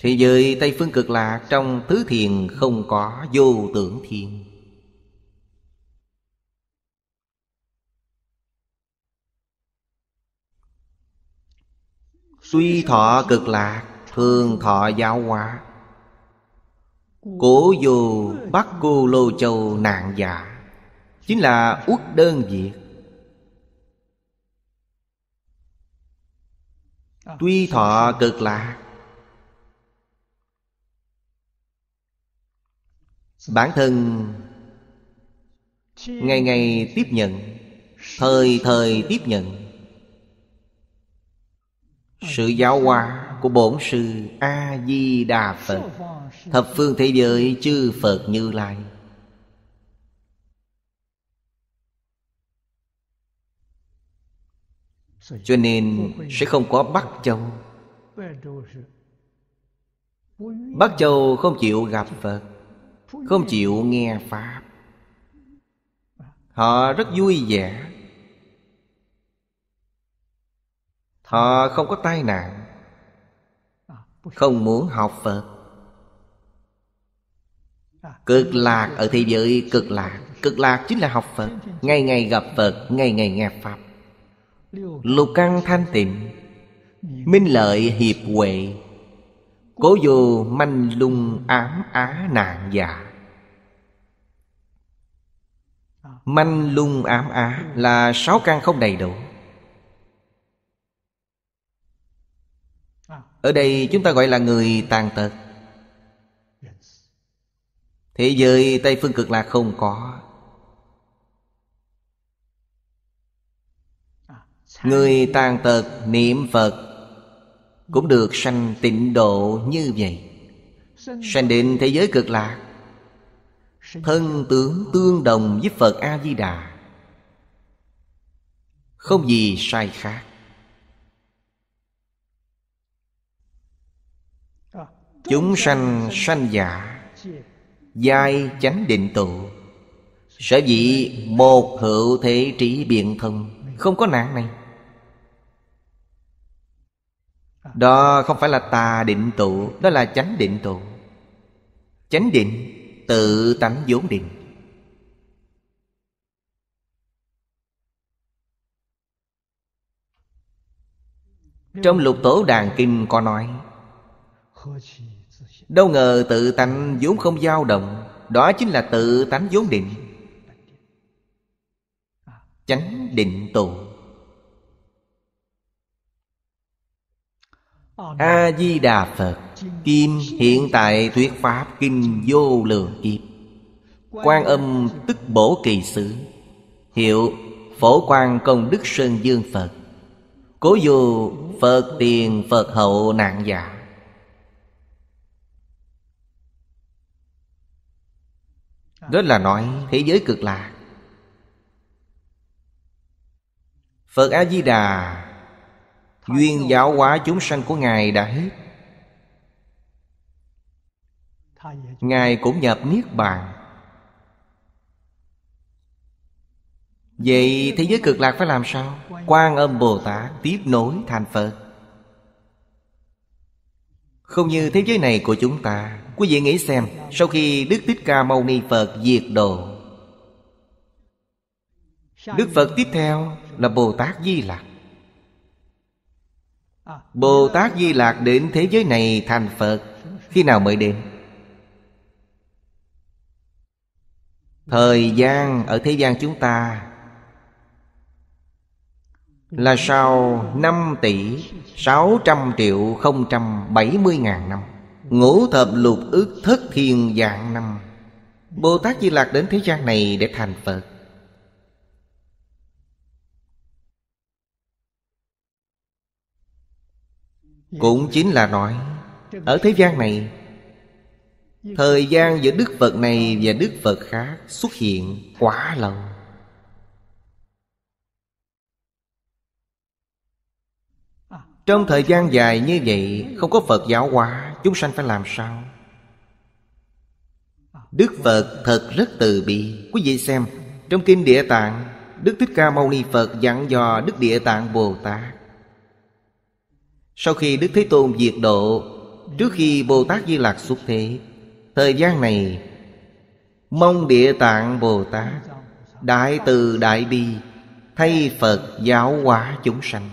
Thế giới Tây Phương Cực Lạc trong tứ thiền không có vô tưởng thiên Suy thọ cực lạc Thường thọ giáo hóa Cổ dù Bắc Cô Lô Châu nạn giả Chính là uất đơn diệt Tuy thọ cực lạ, Bản thân Ngày ngày tiếp nhận Thời thời tiếp nhận Sự giáo hóa của bổn sư a di đà phật thập phương thế giới chư phật như lai cho nên sẽ không có bắc châu bắc châu không chịu gặp phật không chịu nghe pháp họ rất vui vẻ họ không có tai nạn không muốn học phật cực lạc ở thế giới cực lạc cực lạc chính là học phật ngày ngày gặp phật ngày ngày nghe pháp lục căn thanh tịnh minh lợi hiệp huệ cố vô manh lung ám á nạn giả manh lung ám á là sáu căn không đầy đủ Ở đây chúng ta gọi là người tàn tật Thế giới Tây Phương Cực Lạc không có Người tàn tật niệm Phật Cũng được sanh tịnh độ như vậy Sanh định thế giới cực lạc Thân tướng tương đồng với Phật A-di-đà Không gì sai khác Chúng sanh sanh giả Giai chánh định tụ Sở dĩ một hữu thể trí biện thân Không có nạn này Đó không phải là tà định tụ Đó là chánh định tụ Chánh định tự tánh vốn định Trong lục tổ đàn kinh có nói Đâu ngờ tự tánh vốn không dao động Đó chính là tự tánh vốn định Chánh định tụ A-di-đà Phật Kim hiện tại thuyết Pháp Kinh vô lượng kiếp Quan âm tức bổ kỳ sử Hiệu Phổ quan công đức Sơn Dương Phật Cố dù Phật tiền Phật hậu nạn giả đó là nói thế giới cực lạc phật a di đà duyên giáo hóa chúng sanh của ngài đã hết ngài cũng nhập niết bàn vậy thế giới cực lạc phải làm sao quan âm bồ tát tiếp nối thành phật không như thế giới này của chúng ta Quý vị nghĩ xem Sau khi Đức Thích Ca Mâu Ni Phật diệt độ Đức Phật tiếp theo là Bồ Tát Di Lạc Bồ Tát Di Lạc đến thế giới này thành Phật Khi nào mới đến? Thời gian ở thế gian chúng ta là sau 5 tỷ 600 triệu 070 ngàn năm Ngũ thập lục ước thất thiên dạng năm Bồ Tát Di Lạc đến thế gian này để thành Phật Cũng chính là nói Ở thế gian này Thời gian giữa Đức Phật này và Đức Phật khác xuất hiện quá lâu Trong thời gian dài như vậy Không có Phật giáo hóa Chúng sanh phải làm sao Đức Phật thật rất từ bi Quý vị xem Trong Kinh Địa Tạng Đức Thích Ca Mâu Ni Phật dặn dò Đức Địa Tạng Bồ Tát Sau khi Đức Thế Tôn diệt độ Trước khi Bồ Tát Di Lạc xuất thế Thời gian này Mong Địa Tạng Bồ Tát Đại từ Đại Bi Thay Phật giáo hóa chúng sanh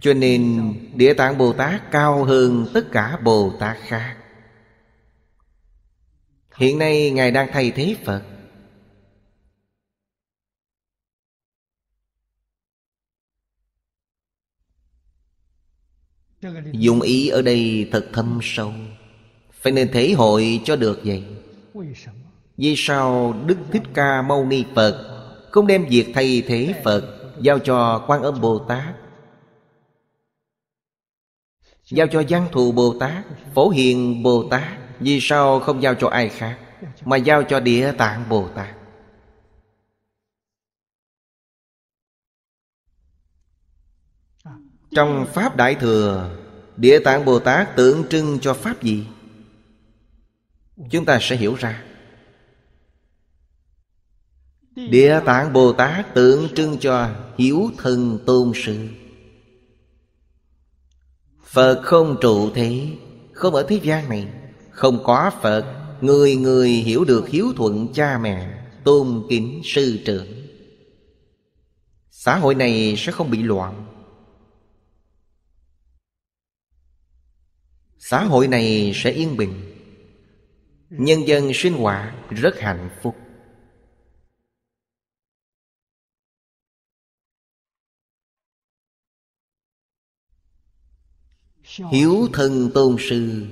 cho nên địa tạng bồ tát cao hơn tất cả bồ tát khác hiện nay ngài đang thay thế phật Dụng ý ở đây thật thâm sâu Phải nên thể hội cho được vậy Vì sao Đức Thích Ca Mâu Ni Phật Không đem việc thay thế Phật Giao cho quan âm Bồ Tát Giao cho văn thù Bồ Tát Phổ Hiền Bồ Tát Vì sao không giao cho ai khác Mà giao cho Địa Tạng Bồ Tát Trong Pháp Đại Thừa Địa Tạng Bồ Tát tượng trưng cho Pháp gì? Chúng ta sẽ hiểu ra Địa Tạng Bồ Tát tượng trưng cho Hiểu thần tôn sự Phật không trụ thế Không ở thế gian này Không có Phật Người người hiểu được hiếu thuận cha mẹ Tôn kính sư trưởng Xã hội này sẽ không bị loạn Xã hội này sẽ yên bình Nhân dân sinh hoạt rất hạnh phúc Hiếu thân tôn sư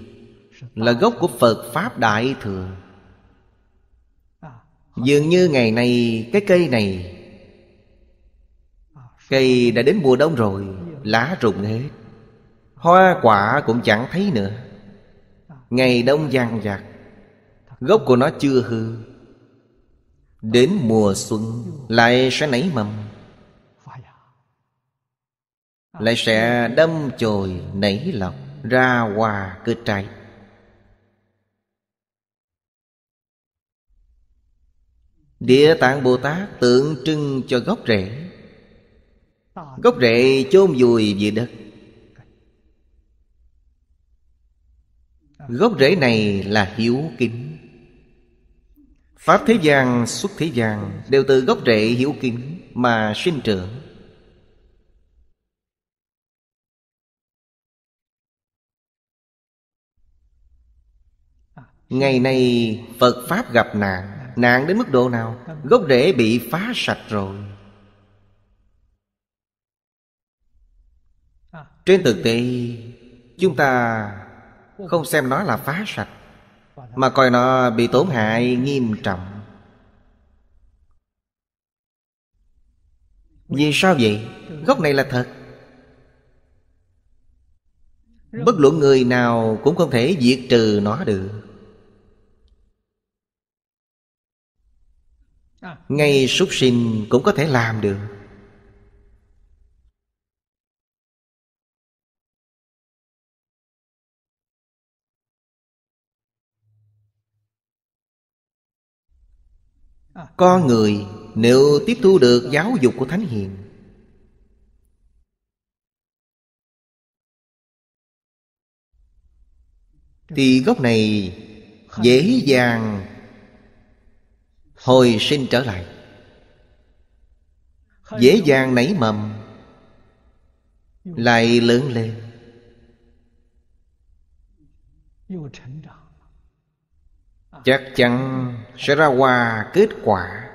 Là gốc của Phật Pháp Đại Thừa Dường như ngày nay cái cây này Cây đã đến mùa đông rồi Lá rụng hết Hoa quả cũng chẳng thấy nữa Ngày đông giang giặc Gốc của nó chưa hư Đến mùa xuân Lại sẽ nảy mầm lại sẽ đâm chồi nảy lọc ra hoa kết trái Địa tạng Bồ Tát tượng trưng cho gốc rễ Gốc rễ chôn vùi dưới đất Gốc rễ này là hiếu kính Pháp thế gian, xuất thế gian Đều từ gốc rễ hiếu kính mà sinh trưởng Ngày nay Phật Pháp gặp nạn Nạn đến mức độ nào Gốc rễ bị phá sạch rồi Trên thực tế Chúng ta không xem nó là phá sạch Mà coi nó bị tổn hại nghiêm trọng Vì sao vậy? Gốc này là thật Bất luận người nào cũng không thể diệt trừ nó được ngay súc sinh cũng có thể làm được con người nếu tiếp thu được giáo dục của thánh hiền thì gốc này dễ dàng hồi sinh trở lại dễ dàng nảy mầm lại lớn lên chắc chắn sẽ ra qua kết quả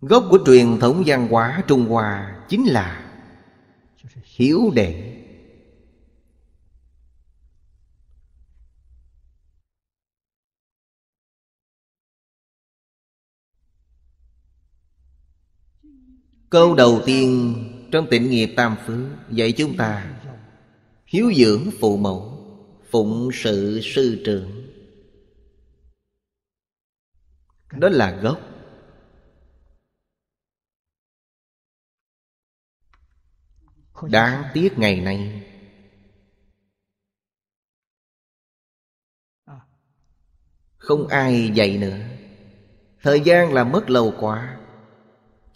gốc của truyền thống văn hóa trung hoa chính là hiểu đệ Câu đầu tiên trong tịnh nghiệp tam phước dạy chúng ta hiếu dưỡng phụ mẫu, phụng sự sư trưởng. Đó là gốc. Đáng tiếc ngày nay Không ai dạy nữa Thời gian là mất lâu quá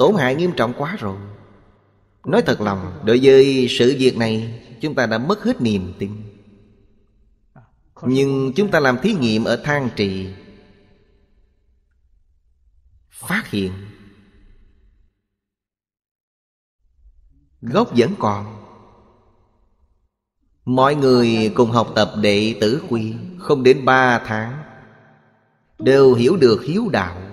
Tổn hại nghiêm trọng quá rồi Nói thật lòng Đối với sự việc này Chúng ta đã mất hết niềm tin Nhưng chúng ta làm thí nghiệm ở thang trì Phát hiện Gốc vẫn còn Mọi người cùng học tập đệ tử quy Không đến ba tháng Đều hiểu được hiếu đạo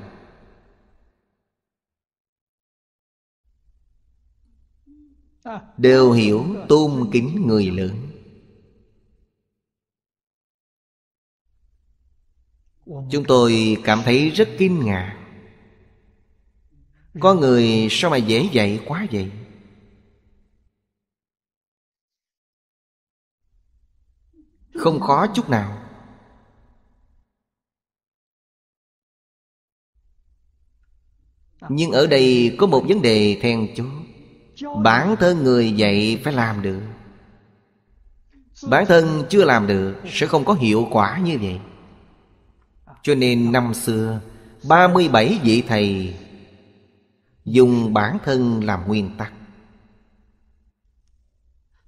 đều hiểu tôn kính người lớn chúng tôi cảm thấy rất kinh ngạc có người sao mà dễ dạy quá vậy không khó chút nào nhưng ở đây có một vấn đề then chốt bản thân người dạy phải làm được bản thân chưa làm được sẽ không có hiệu quả như vậy cho nên năm xưa 37 vị thầy dùng bản thân làm nguyên tắc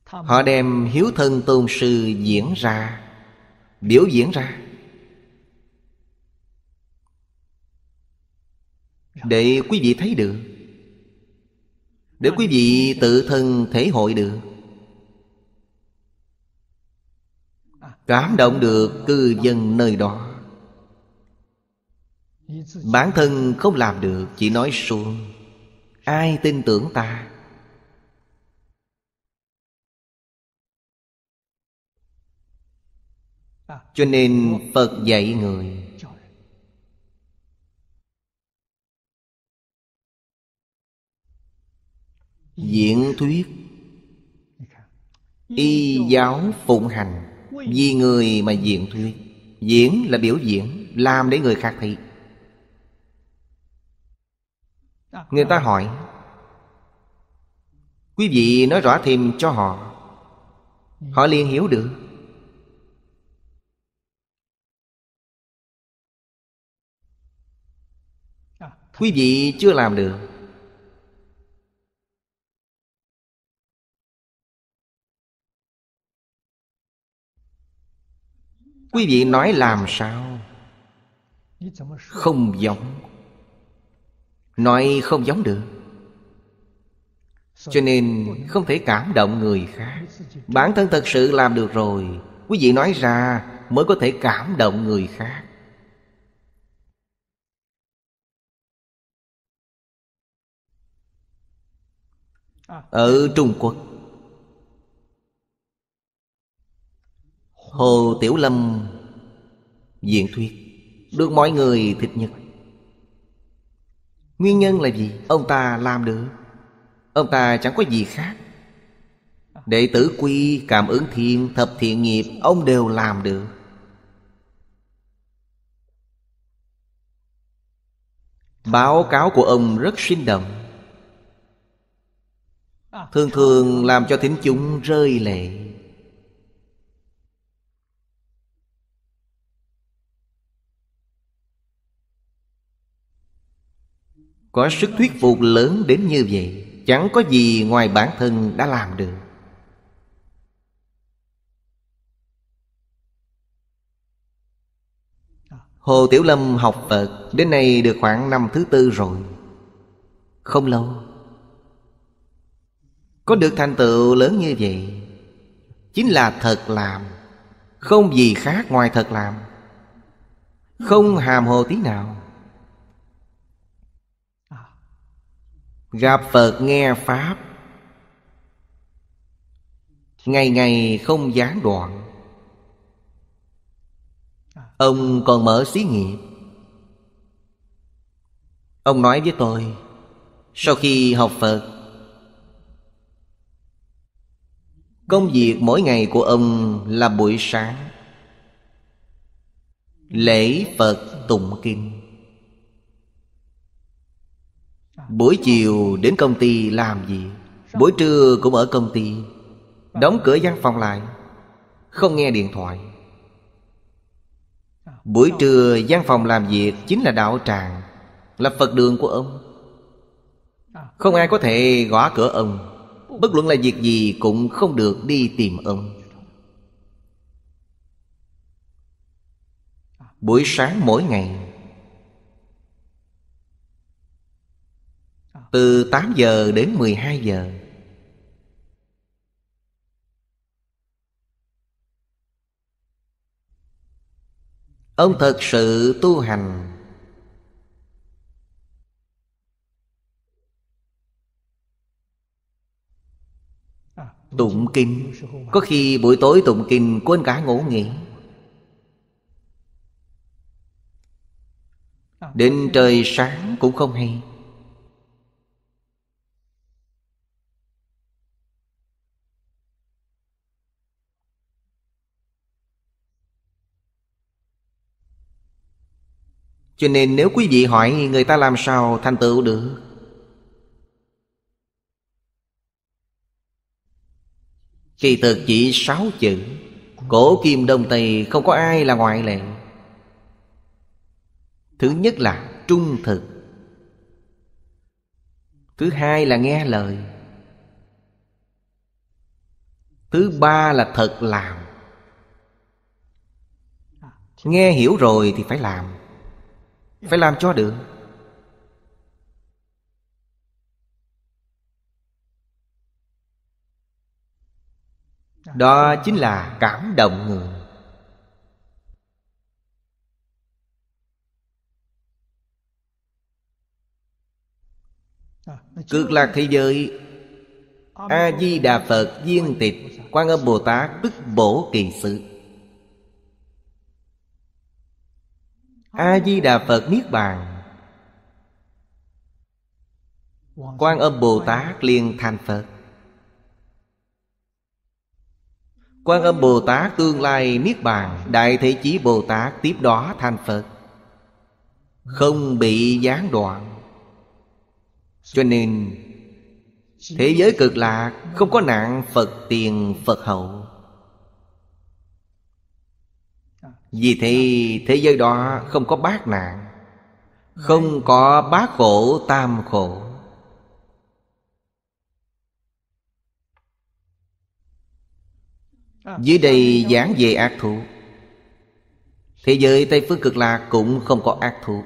họ đem hiếu thân tôn sư diễn ra biểu diễn ra để quý vị thấy được để quý vị tự thân thể hội được Cảm động được cư dân nơi đó Bản thân không làm được Chỉ nói suông Ai tin tưởng ta Cho nên Phật dạy người diễn thuyết y giáo phụng hành vì người mà diễn thuyết diễn là biểu diễn làm để người khác thấy người ta hỏi quý vị nói rõ thêm cho họ họ liền hiểu được quý vị chưa làm được quý vị nói làm sao không giống nói không giống được cho nên không thể cảm động người khác bản thân thật sự làm được rồi quý vị nói ra mới có thể cảm động người khác ở trung quốc Hồ Tiểu Lâm diễn thuyết Được mọi người thích nhất Nguyên nhân là gì? Ông ta làm được Ông ta chẳng có gì khác Đệ tử quy, cảm ứng thiên, thập thiện nghiệp Ông đều làm được Báo cáo của ông rất sinh động Thường thường làm cho thính chúng rơi lệ Có sức thuyết phục lớn đến như vậy Chẳng có gì ngoài bản thân đã làm được Hồ Tiểu Lâm học Phật Đến nay được khoảng năm thứ tư rồi Không lâu Có được thành tựu lớn như vậy Chính là thật làm Không gì khác ngoài thật làm Không hàm hồ tí nào gặp phật nghe pháp ngày ngày không gián đoạn ông còn mở xí nghiệp ông nói với tôi sau khi học phật công việc mỗi ngày của ông là buổi sáng lễ phật tụng kinh Buổi chiều đến công ty làm gì Buổi trưa cũng ở công ty Đóng cửa văn phòng lại Không nghe điện thoại Buổi trưa gian phòng làm việc Chính là đạo tràng Là Phật đường của ông Không ai có thể gõ cửa ông Bất luận là việc gì Cũng không được đi tìm ông Buổi sáng mỗi ngày Từ 8 giờ đến 12 giờ Ông thật sự tu hành Tụng kinh Có khi buổi tối tụng kinh quên cả ngủ nghỉ Đến trời sáng cũng không hay Cho nên nếu quý vị hỏi người ta làm sao thành tựu được Kỳ thực chỉ sáu chữ Cổ kim đông tây không có ai là ngoại lệ Thứ nhất là trung thực Thứ hai là nghe lời Thứ ba là thật làm Nghe hiểu rồi thì phải làm phải làm cho được đó chính là cảm động người Cực lạc thế giới A-di-đà Phật viên tịch Quan âm Bồ Tát đức bổ kỳ sự a di đà phật niết bàn quan âm bồ tát liền thành phật quan âm bồ tát tương lai niết bàn đại thế chí bồ tát tiếp đó thành phật không bị gián đoạn cho nên thế giới cực lạc không có nạn phật tiền phật hậu Vì thế thế giới đó không có bát nạn Không có bát khổ tam khổ à, Dưới đây giảng về ác thú Thế giới Tây Phương Cực Lạc cũng không có ác thú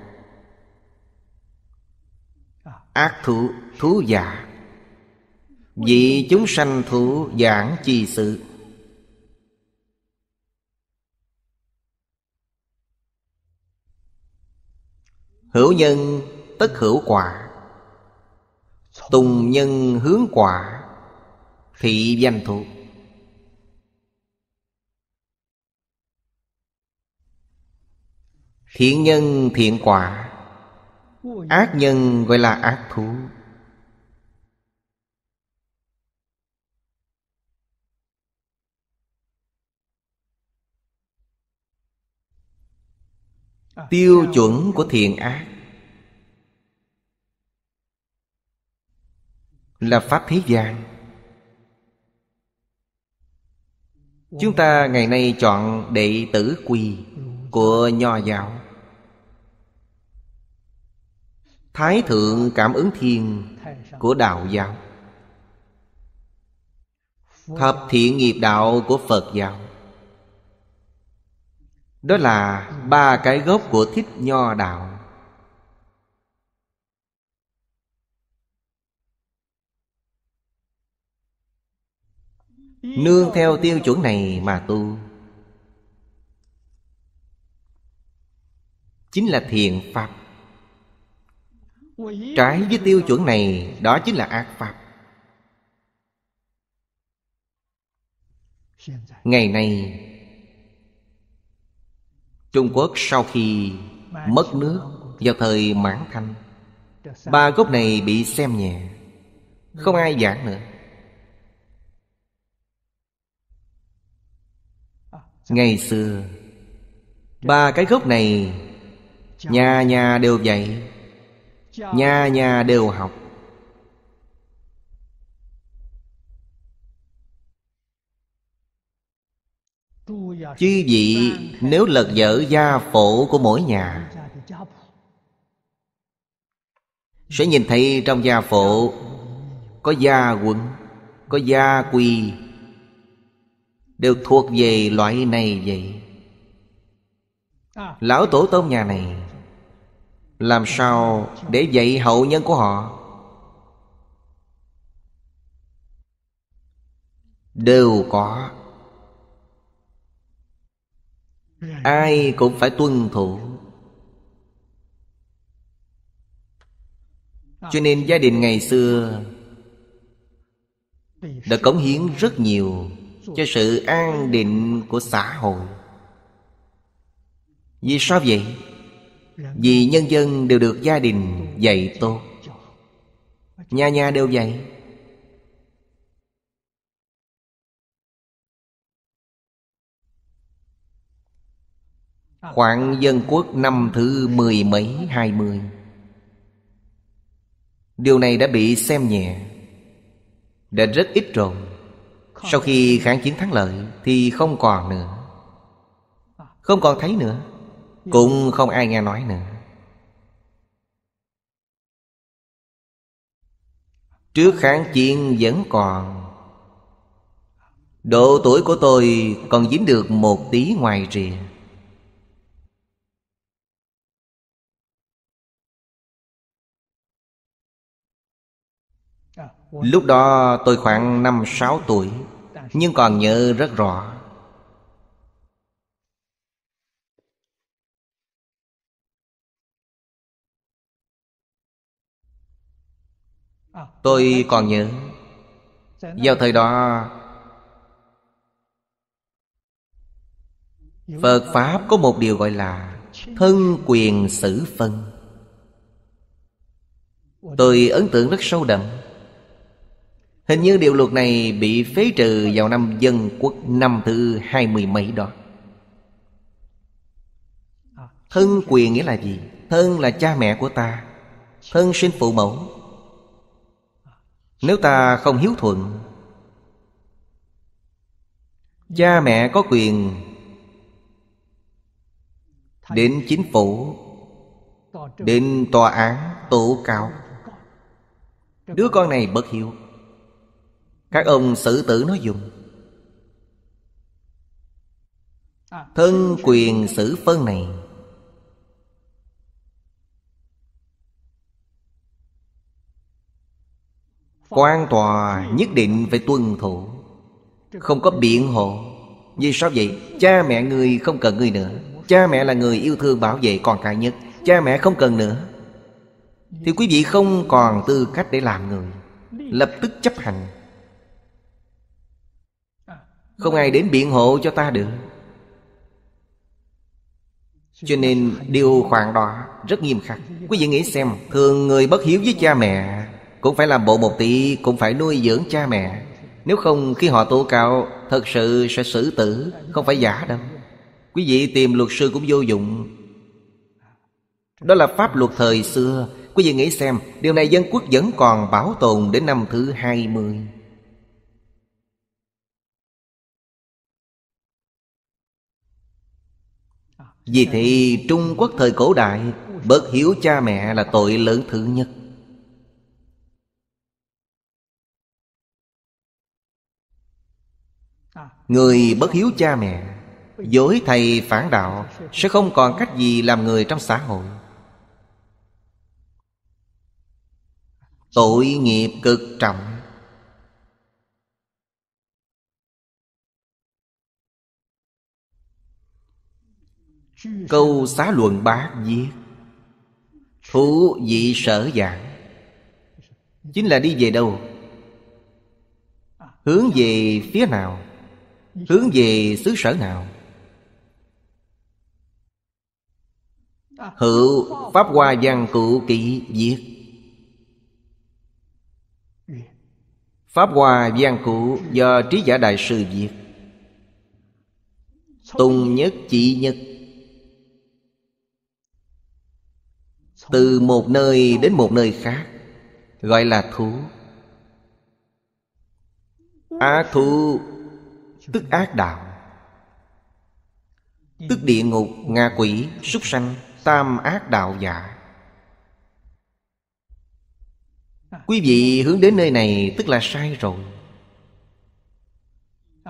à. Ác thú, thú giả Vì chúng sanh thú giảng chi sự Hữu nhân tất hữu quả Tùng nhân hướng quả Thị danh thuộc Thiện nhân thiện quả Ác nhân gọi là ác thú À, tiêu chuẩn của thiện ác là pháp thế gian chúng ta ngày nay chọn đệ tử quỳ của nho giáo thái thượng cảm ứng thiên của đạo giáo thập thiện nghiệp đạo của phật giáo đó là ba cái gốc của thích nho đạo Nương theo tiêu chuẩn này mà tu Chính là thiện Pháp Trái với tiêu chuẩn này Đó chính là ác Pháp Ngày nay Trung Quốc sau khi mất nước vào thời Mãn Thanh Ba gốc này bị xem nhẹ Không ai giảng nữa Ngày xưa Ba cái gốc này Nhà nhà đều dạy, Nhà nhà đều học Chứ gì nếu lật dở gia phổ của mỗi nhà Sẽ nhìn thấy trong gia phổ Có gia quận Có gia quy Đều thuộc về loại này vậy Lão tổ tông nhà này Làm sao để dạy hậu nhân của họ Đều có ai cũng phải tuân thủ cho nên gia đình ngày xưa đã cống hiến rất nhiều cho sự an định của xã hội vì sao vậy vì nhân dân đều được gia đình dạy tốt nhà nhà đều dạy Khoảng dân quốc năm thứ mười mấy hai mươi Điều này đã bị xem nhẹ Đã rất ít rồi Sau khi kháng chiến thắng lợi Thì không còn nữa Không còn thấy nữa Cũng không ai nghe nói nữa Trước kháng chiến vẫn còn Độ tuổi của tôi còn dính được một tí ngoài rìa Lúc đó tôi khoảng 5-6 tuổi Nhưng còn nhớ rất rõ Tôi còn nhớ Vào thời đó Phật Pháp có một điều gọi là Thân quyền xử phân Tôi ấn tượng rất sâu đậm Hình như điều luật này bị phế trừ vào năm dân quốc năm thứ hai mươi mấy đó Thân quyền nghĩa là gì? Thân là cha mẹ của ta Thân sinh phụ mẫu Nếu ta không hiếu thuận Cha mẹ có quyền Đến chính phủ Đến tòa án tố cáo Đứa con này bất hiếu các ông xử tử nó dùng à. thân quyền xử phân này quan tòa nhất định phải tuân thủ không có biện hộ vì sao vậy cha mẹ người không cần người nữa cha mẹ là người yêu thương bảo vệ còn cái nhất cha mẹ không cần nữa thì quý vị không còn tư cách để làm người lập tức chấp hành không ai đến biện hộ cho ta được Cho nên điều khoản đó rất nghiêm khắc Quý vị nghĩ xem Thường người bất hiếu với cha mẹ Cũng phải làm bộ một tỷ Cũng phải nuôi dưỡng cha mẹ Nếu không khi họ tố cáo Thật sự sẽ xử tử Không phải giả đâu Quý vị tìm luật sư cũng vô dụng Đó là pháp luật thời xưa Quý vị nghĩ xem Điều này dân quốc vẫn còn bảo tồn đến năm thứ 20 Vì thì Trung Quốc thời cổ đại Bất hiếu cha mẹ là tội lớn thứ nhất Người bất hiếu cha mẹ Dối thầy phản đạo Sẽ không còn cách gì làm người trong xã hội Tội nghiệp cực trọng Câu xá luận bá viết Thủ vị sở giảng Chính là đi về đâu? Hướng về phía nào? Hướng về xứ sở nào? Hữu Pháp Hoa Văn Cụ Kỵ viết Pháp Hoa văn Cụ do Trí Giả Đại Sư viết Tùng Nhất Chỉ Nhất từ một nơi đến một nơi khác gọi là thú ác thú tức ác đạo tức địa ngục ngạ quỷ súc sanh tam ác đạo giả quý vị hướng đến nơi này tức là sai rồi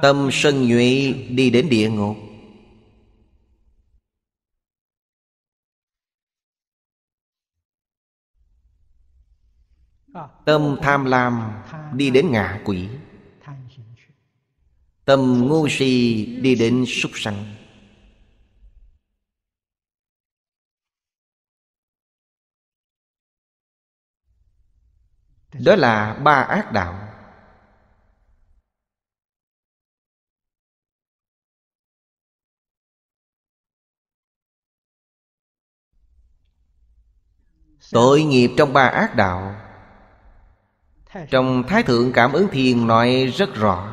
tâm sân nhuệ đi đến địa ngục Tâm tham lam đi đến ngạ quỷ Tâm ngu si đi đến súc sanh Đó là ba ác đạo Tội nghiệp trong ba ác đạo trong Thái Thượng Cảm ứng Thiền nói rất rõ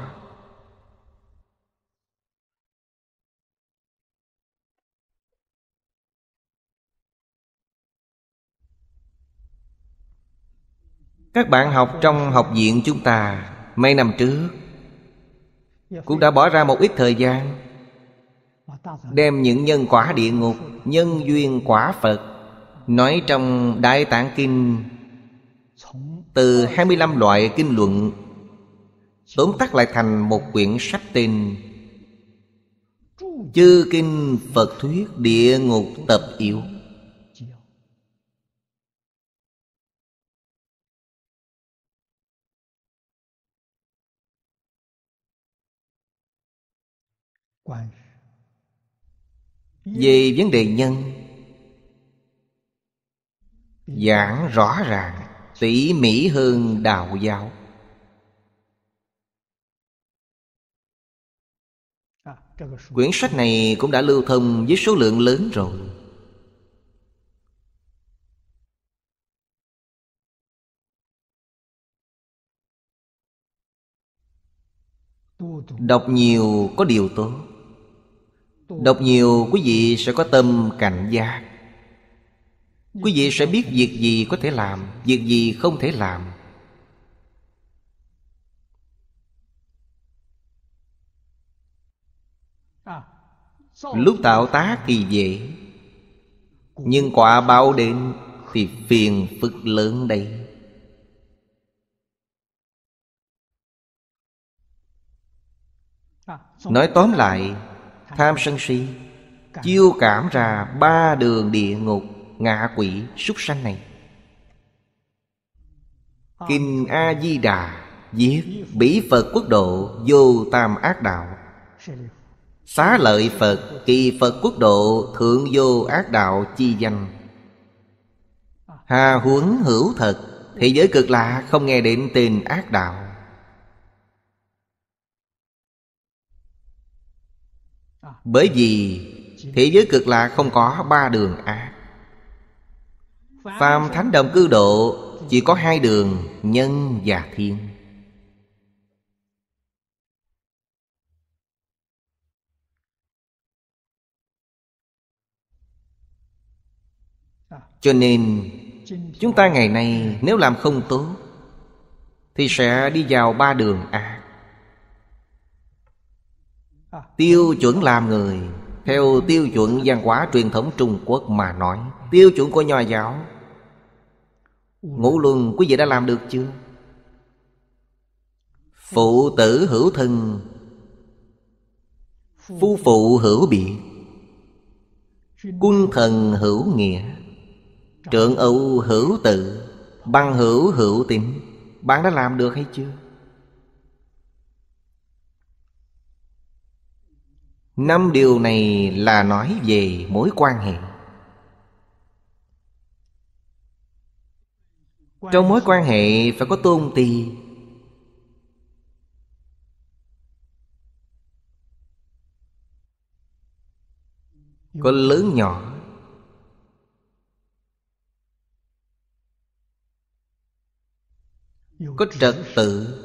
Các bạn học trong học viện chúng ta Mấy năm trước Cũng đã bỏ ra một ít thời gian Đem những nhân quả địa ngục Nhân duyên quả Phật Nói trong Đại Tạng Kinh từ 25 loại kinh luận Tóm tắt lại thành một quyển sách tên Chư Kinh Phật Thuyết Địa Ngục Tập Yếu Về vấn đề nhân Giảng rõ ràng tỉ mỉ hơn đạo giáo quyển sách này cũng đã lưu thông với số lượng lớn rồi đọc nhiều có điều tốt đọc nhiều quý vị sẽ có tâm cảnh giác quý vị sẽ biết việc gì có thể làm việc gì không thể làm lúc tạo tác thì dễ nhưng quả báo đến thì phiền phức lớn đây nói tóm lại tham sân si chiêu cảm ra ba đường địa ngục ngạ quỷ súc sanh này Kim a di đà viết bỉ phật quốc độ vô tam ác đạo xá lợi phật kỳ phật quốc độ thượng vô ác đạo chi danh hà huấn hữu thật thế giới cực lạ không nghe đến tên ác đạo bởi vì thế giới cực lạ không có ba đường ác Phàm thánh đồng cư độ Chỉ có hai đường Nhân và thiên Cho nên Chúng ta ngày nay nếu làm không tốt Thì sẽ đi vào ba đường a Tiêu chuẩn làm người Theo tiêu chuẩn văn hóa truyền thống Trung Quốc mà nói tiêu chuẩn của nho giáo ngũ luân quý vị đã làm được chưa phụ tử hữu thân phu phụ hữu biệt quân thần hữu nghĩa trưởng âu hữu tự băng hữu hữu tín bạn đã làm được hay chưa năm điều này là nói về mối quan hệ Trong mối quan hệ phải có tôn ti Có lớn nhỏ Có trật tự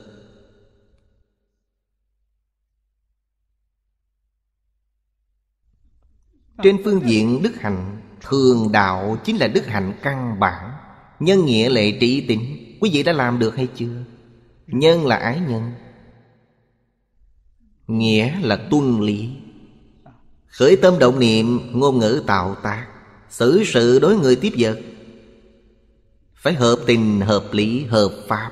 Trên phương diện đức hạnh Thường đạo chính là đức hạnh căn bản Nhân nghĩa lệ trí tính Quý vị đã làm được hay chưa Nhân là ái nhân Nghĩa là tuân lý Khởi tâm động niệm Ngôn ngữ tạo tác Xử sự đối người tiếp vật Phải hợp tình hợp lý hợp pháp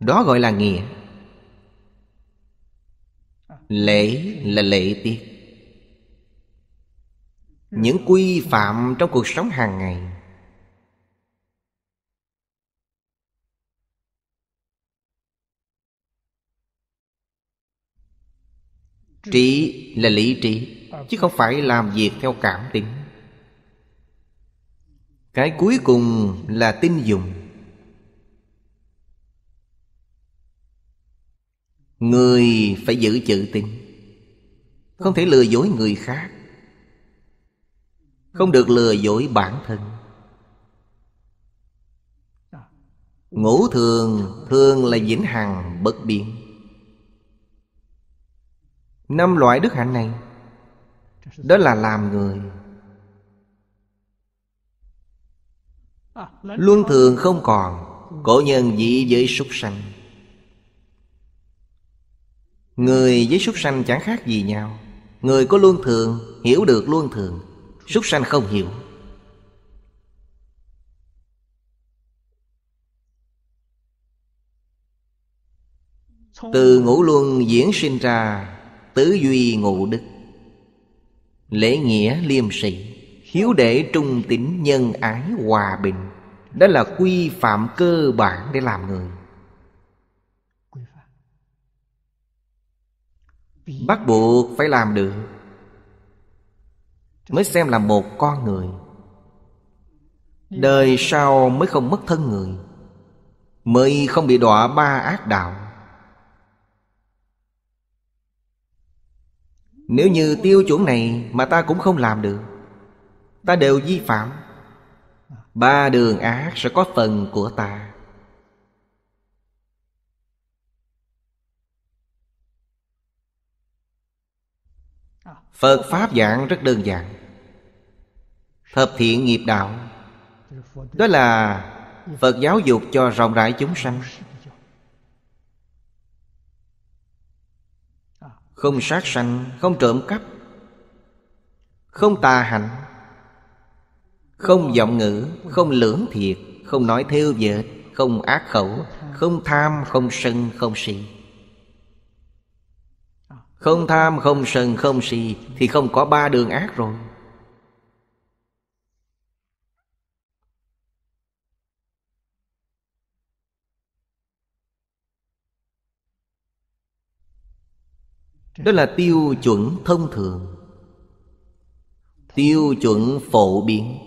Đó gọi là nghĩa Lễ là lễ tiết những quy phạm trong cuộc sống hàng ngày Trí là lý trí Chứ không phải làm việc theo cảm tính Cái cuối cùng là tin dùng Người phải giữ chữ tin Không thể lừa dối người khác không được lừa dối bản thân ngũ thường thường là vĩnh hằng bất biến năm loại đức hạnh này đó là làm người luân thường không còn cổ nhân dị với súc sanh người với súc sanh chẳng khác gì nhau người có luân thường hiểu được luân thường súc sanh không hiểu từ ngũ luân diễn sinh ra tứ duy ngụ đức lễ nghĩa liêm sĩ hiếu đệ trung tín nhân ái hòa bình đó là quy phạm cơ bản để làm người bắt buộc phải làm được mới xem là một con người đời sau mới không mất thân người mới không bị đọa ba ác đạo nếu như tiêu chuẩn này mà ta cũng không làm được ta đều vi phạm ba đường ác sẽ có phần của ta Phật Pháp giảng rất đơn giản Hợp thiện nghiệp đạo Đó là Phật giáo dục cho rộng rãi chúng sanh Không sát sanh, không trộm cắp Không tà hạnh Không giọng ngữ, không lưỡng thiệt Không nói thêu dệt, không ác khẩu Không tham, không sân, không si không tham, không sân, không si Thì không có ba đường ác rồi Đó là tiêu chuẩn thông thường Tiêu chuẩn phổ biến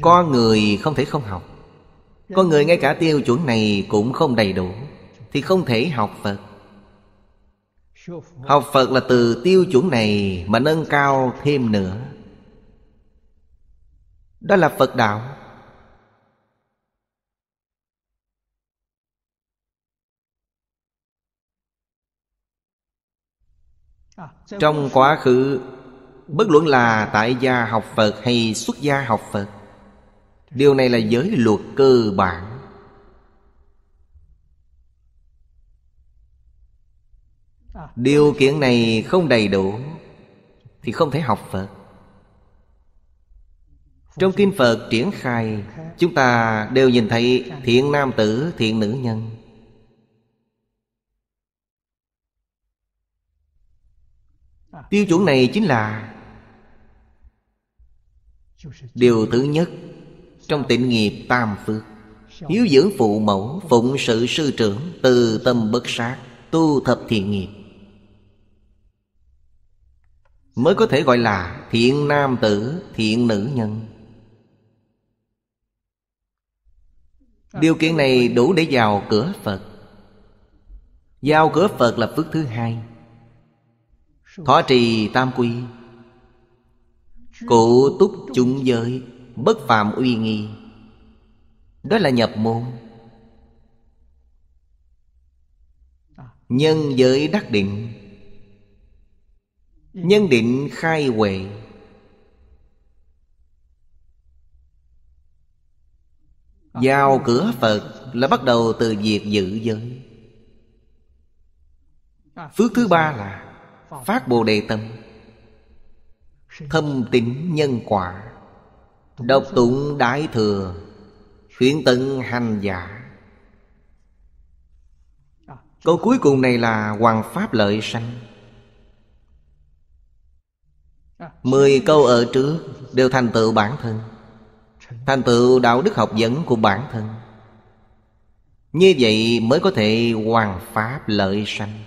Có người không thể không học Có người ngay cả tiêu chuẩn này cũng không đầy đủ Thì không thể học Phật Học Phật là từ tiêu chuẩn này mà nâng cao thêm nữa Đó là Phật Đạo Trong quá khứ Bất luận là tại gia học Phật hay xuất gia học Phật điều này là giới luật cơ bản điều kiện này không đầy đủ thì không thể học phật trong kinh phật triển khai chúng ta đều nhìn thấy thiện nam tử thiện nữ nhân tiêu chuẩn này chính là điều thứ nhất trong tịnh nghiệp tam phước Hiếu dưỡng phụ mẫu Phụng sự sư trưởng Từ tâm bất sát Tu thập thiện nghiệp Mới có thể gọi là Thiện nam tử Thiện nữ nhân Điều kiện này đủ để vào cửa Phật Giao cửa Phật là phước thứ hai Thọ trì tam quy Cụ túc chúng giới bất phàm uy nghi đó là nhập môn nhân giới đắc định nhân định khai huệ vào cửa phật là bắt đầu từ việc giữ giới phước thứ ba là phát bồ đề tâm thâm tính nhân quả Độc tụng Đại Thừa khuyến tận hành giả Câu cuối cùng này là Hoàng Pháp lợi sanh Mười câu ở trước đều thành tựu bản thân Thành tựu đạo đức học dẫn của bản thân Như vậy mới có thể hoàn pháp lợi sanh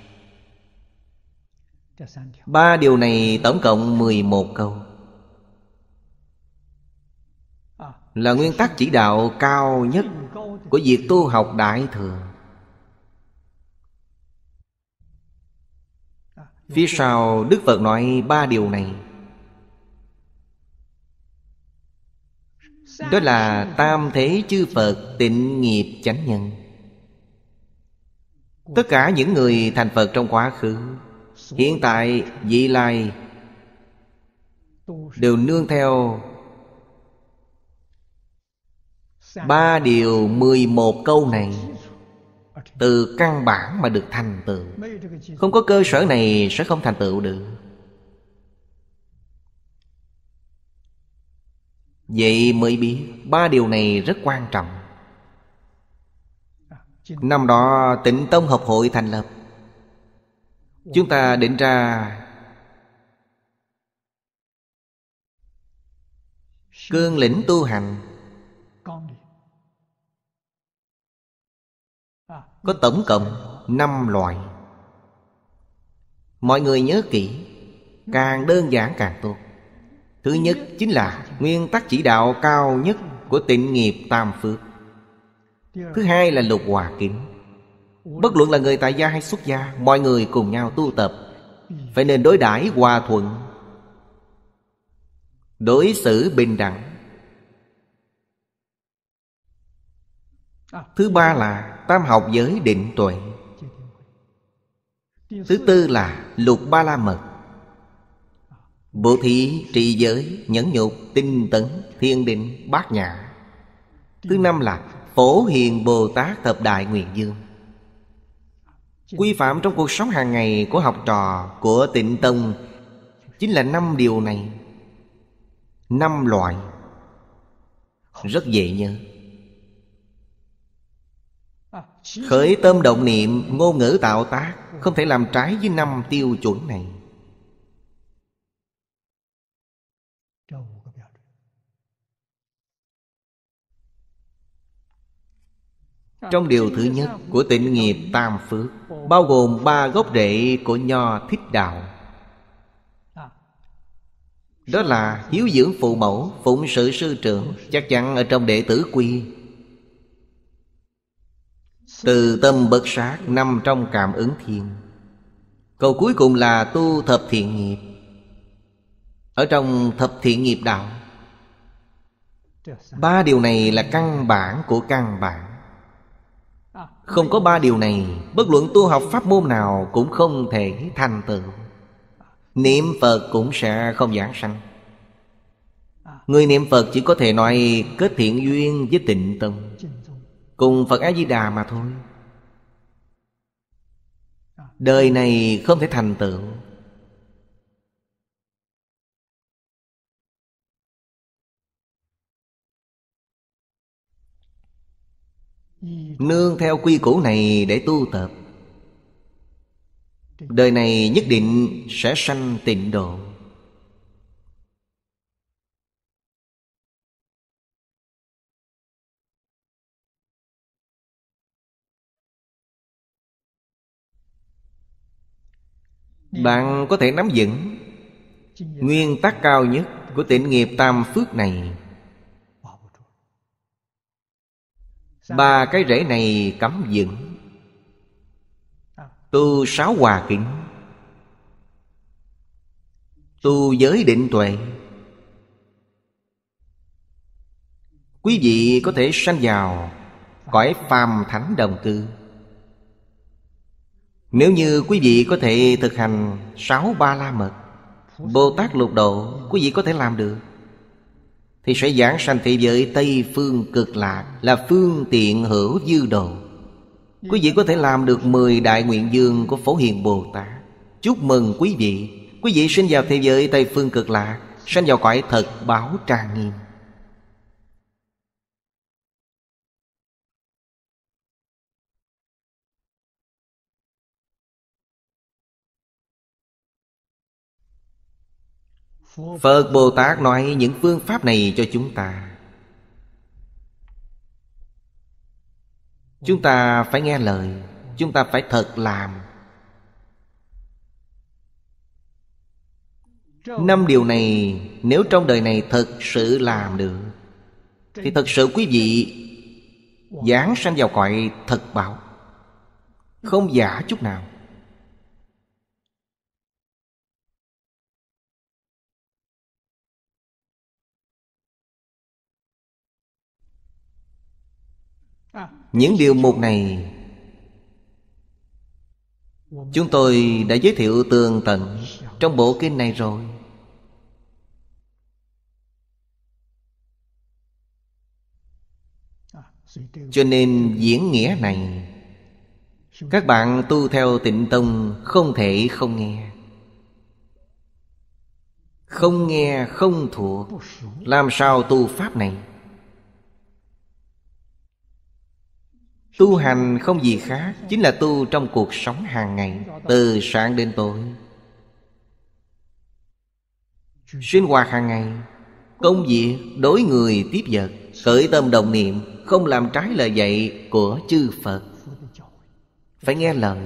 Ba điều này tổng cộng 11 câu là nguyên tắc chỉ đạo cao nhất của việc tu học đại thừa phía sau đức phật nói ba điều này đó là tam thế chư phật tịnh nghiệp chánh nhân tất cả những người thành phật trong quá khứ hiện tại vị lai đều nương theo Ba điều mười một câu này Từ căn bản mà được thành tựu Không có cơ sở này sẽ không thành tựu được Vậy mới biết Ba điều này rất quan trọng Năm đó tịnh tông hợp hội thành lập Chúng ta định ra Cương lĩnh tu hành Có tổng cộng 5 loại Mọi người nhớ kỹ Càng đơn giản càng tốt Thứ nhất chính là nguyên tắc chỉ đạo cao nhất của tịnh nghiệp tam phước Thứ hai là lục hòa kính Bất luận là người tại gia hay xuất gia Mọi người cùng nhau tu tập Phải nên đối đãi hòa thuận Đối xử bình đẳng À. Thứ ba là tam học giới định tuệ Thứ tư là lục ba la mật bộ thí, trì giới, nhẫn nhục, tinh tấn, thiên định, bát nhã Thứ năm là phổ hiền Bồ Tát thập đại nguyện dương Quy phạm trong cuộc sống hàng ngày của học trò của tịnh tông Chính là năm điều này năm loại Rất dễ nhớ Khởi tâm động niệm ngôn ngữ tạo tác Không thể làm trái với năm tiêu chuẩn này Trong điều thứ nhất của tịnh nghiệp tam phước Bao gồm ba gốc rễ của nho thích đạo Đó là hiếu dưỡng phụ mẫu Phụng sự sư trưởng Chắc chắn ở trong đệ tử quy từ tâm bất sát nằm trong cảm ứng thiền Câu cuối cùng là tu thập thiện nghiệp Ở trong thập thiện nghiệp đạo Ba điều này là căn bản của căn bản Không có ba điều này Bất luận tu học pháp môn nào cũng không thể thành tựu Niệm Phật cũng sẽ không giảng sanh Người niệm Phật chỉ có thể nói kết thiện duyên với tịnh tâm cùng phật a di đà mà thôi đời này không thể thành tựu nương theo quy củ này để tu tập đời này nhất định sẽ sanh tịnh độ bạn có thể nắm vững nguyên tắc cao nhất của tịnh nghiệp tam phước này ba cái rễ này cắm vững tu sáu hòa kính tu giới định tuệ quý vị có thể sanh vào cõi phàm thánh đồng cư nếu như quý vị có thể thực hành sáu ba la mật Bồ Tát lục độ quý vị có thể làm được Thì sẽ giảng sanh thị giới Tây Phương cực lạc Là phương tiện hữu dư độ Quý vị có thể làm được mười đại nguyện dương của Phổ Hiền Bồ Tát Chúc mừng quý vị Quý vị sinh vào thế giới Tây Phương cực lạc Sanh vào cõi thật báo trang nghiêm Phật Bồ Tát nói những phương pháp này cho chúng ta Chúng ta phải nghe lời Chúng ta phải thật làm Năm điều này Nếu trong đời này thật sự làm được Thì thật sự quý vị Giảng sanh vào cõi thật bảo Không giả chút nào Những điều một này Chúng tôi đã giới thiệu tường tận Trong bộ kinh này rồi Cho nên diễn nghĩa này Các bạn tu theo tịnh tông Không thể không nghe Không nghe không thuộc Làm sao tu pháp này Tu hành không gì khác Chính là tu trong cuộc sống hàng ngày Từ sáng đến tối Sinh hoạt hàng ngày Công việc đối người tiếp vật Khởi tâm đồng niệm Không làm trái lời dạy của chư Phật Phải nghe lời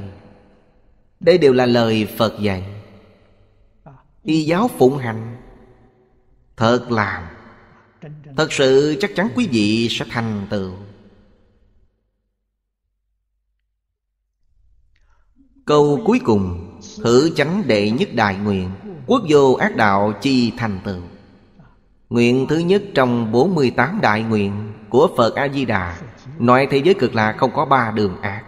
Đây đều là lời Phật dạy Y giáo phụng hành Thật làm Thật sự chắc chắn quý vị sẽ thành tựu Câu cuối cùng Hữu chánh đệ nhất đại nguyện Quốc vô ác đạo chi thành tựu Nguyện thứ nhất trong 48 đại nguyện Của Phật A-di-đà Nói thế giới cực là không có ba đường ác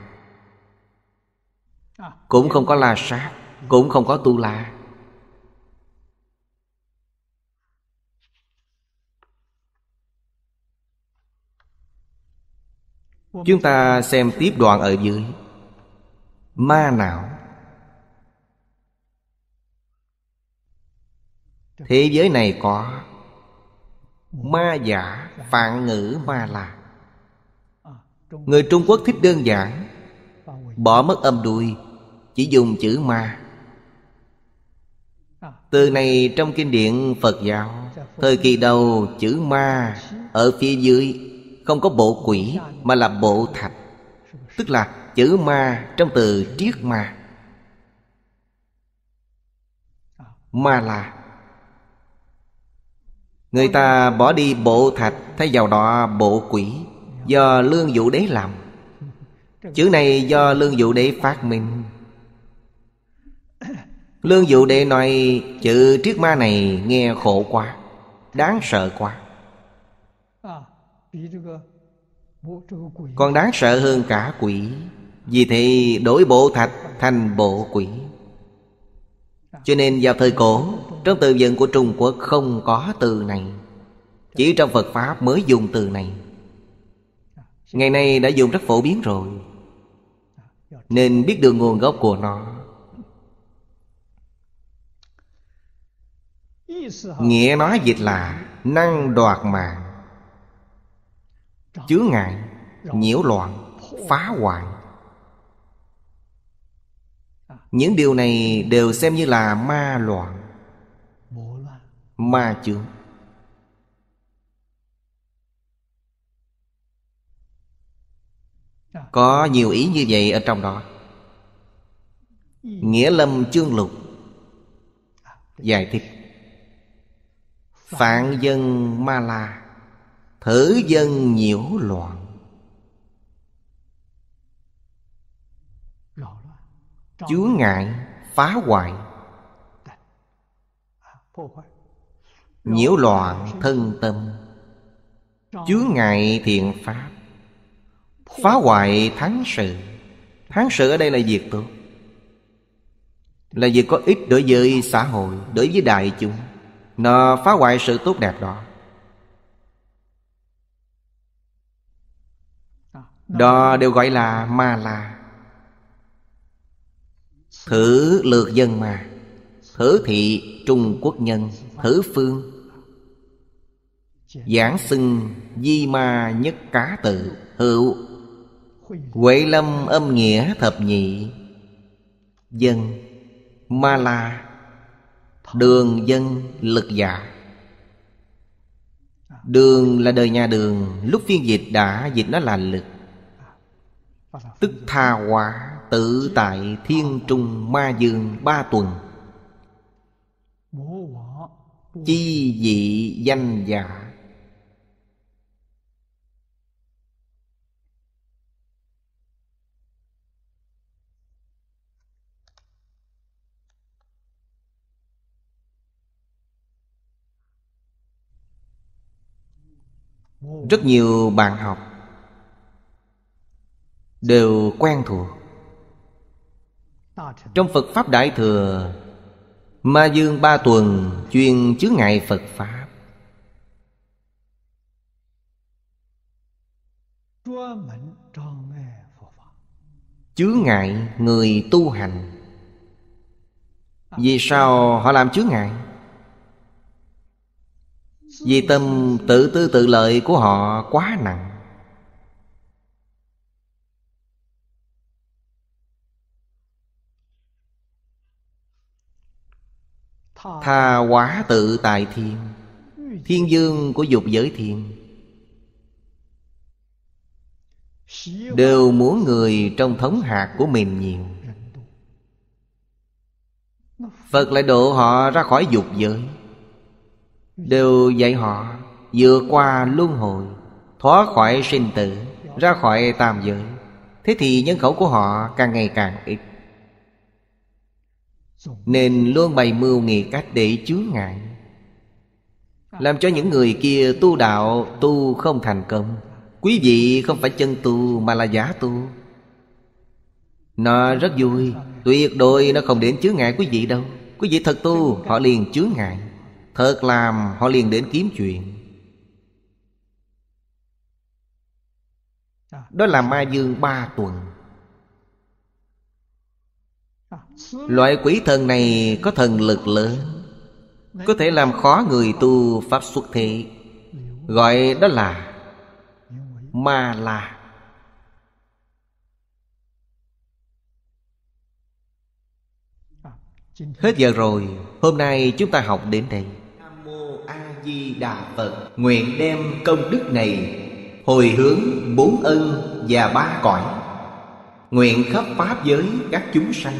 Cũng không có la sát Cũng không có tu la Chúng ta xem tiếp đoạn ở dưới ma não thế giới này có ma giả phạn ngữ ma la người trung quốc thích đơn giản bỏ mất âm đuôi chỉ dùng chữ ma từ này trong kinh điển phật giáo thời kỳ đầu chữ ma ở phía dưới không có bộ quỷ mà là bộ thạch tức là chữ ma trong từ triết ma ma là người ta bỏ đi bộ thạch thay vào đó bộ quỷ do lương vũ đế làm chữ này do lương vũ đế phát minh lương vũ đế nói chữ triết ma này nghe khổ quá đáng sợ quá còn đáng sợ hơn cả quỷ vì thế đổi bộ thạch thành bộ quỷ Cho nên vào thời cổ Trong từ vựng của Trung Quốc không có từ này Chỉ trong Phật Pháp mới dùng từ này Ngày nay đã dùng rất phổ biến rồi Nên biết được nguồn gốc của nó Nghĩa nói dịch là Năng đoạt mạng Chứa ngại Nhiễu loạn Phá hoại những điều này đều xem như là ma loạn ma chướng dạ. có nhiều ý như vậy ở trong đó nghĩa lâm chương lục dạ, giải thích phạn dân ma la thử dân nhiễu loạn chướng ngại phá hoại nhiễu loạn thân tâm chướng ngại thiện pháp phá hoại thắng sự thắng sự ở đây là việc tốt là việc có ích đối với xã hội đối với đại chúng nó phá hoại sự tốt đẹp đó đó đều gọi là ma la Thử lược dân mà Thử thị Trung Quốc nhân Thử phương Giảng xưng Di ma nhất cá tự Hữu Huệ lâm âm nghĩa thập nhị Dân Ma la Đường dân lực giả dạ. Đường là đời nhà đường Lúc phiên dịch đã dịch nó là lực Tức tha hóa Tự tại thiên trung ma dương ba tuần Chi dị danh giả rất nhiều bạn học đều quen thuộc trong Phật Pháp Đại Thừa Ma Dương Ba Tuần chuyên chứa ngại Phật Pháp Chứa ngại người tu hành Vì sao họ làm chứa ngại? Vì tâm tự tư tự lợi của họ quá nặng tha quả tự tại thiên Thiên dương của dục giới thiên Đều muốn người trong thống hạt của mình nhiều Phật lại độ họ ra khỏi dục giới Đều dạy họ vừa qua luân hồi Thoát khỏi sinh tử Ra khỏi tam giới Thế thì nhân khẩu của họ càng ngày càng ít nên luôn bày mưu nghị cách để chứa ngại Làm cho những người kia tu đạo tu không thành công Quý vị không phải chân tu mà là giả tu Nó rất vui Tuyệt đối nó không đến chứa ngại quý vị đâu Quý vị thật tu họ liền chứa ngại Thật làm họ liền đến kiếm chuyện Đó là ma dương ba tuần Loại quỷ thần này có thần lực lớn Có thể làm khó người tu Pháp xuất thế Gọi đó là Ma là. Hết giờ rồi Hôm nay chúng ta học đến đây Nam Mô A Di Đà Phật Nguyện đem công đức này Hồi hướng bốn ân và ba cõi Nguyện khắp Pháp giới các chúng sanh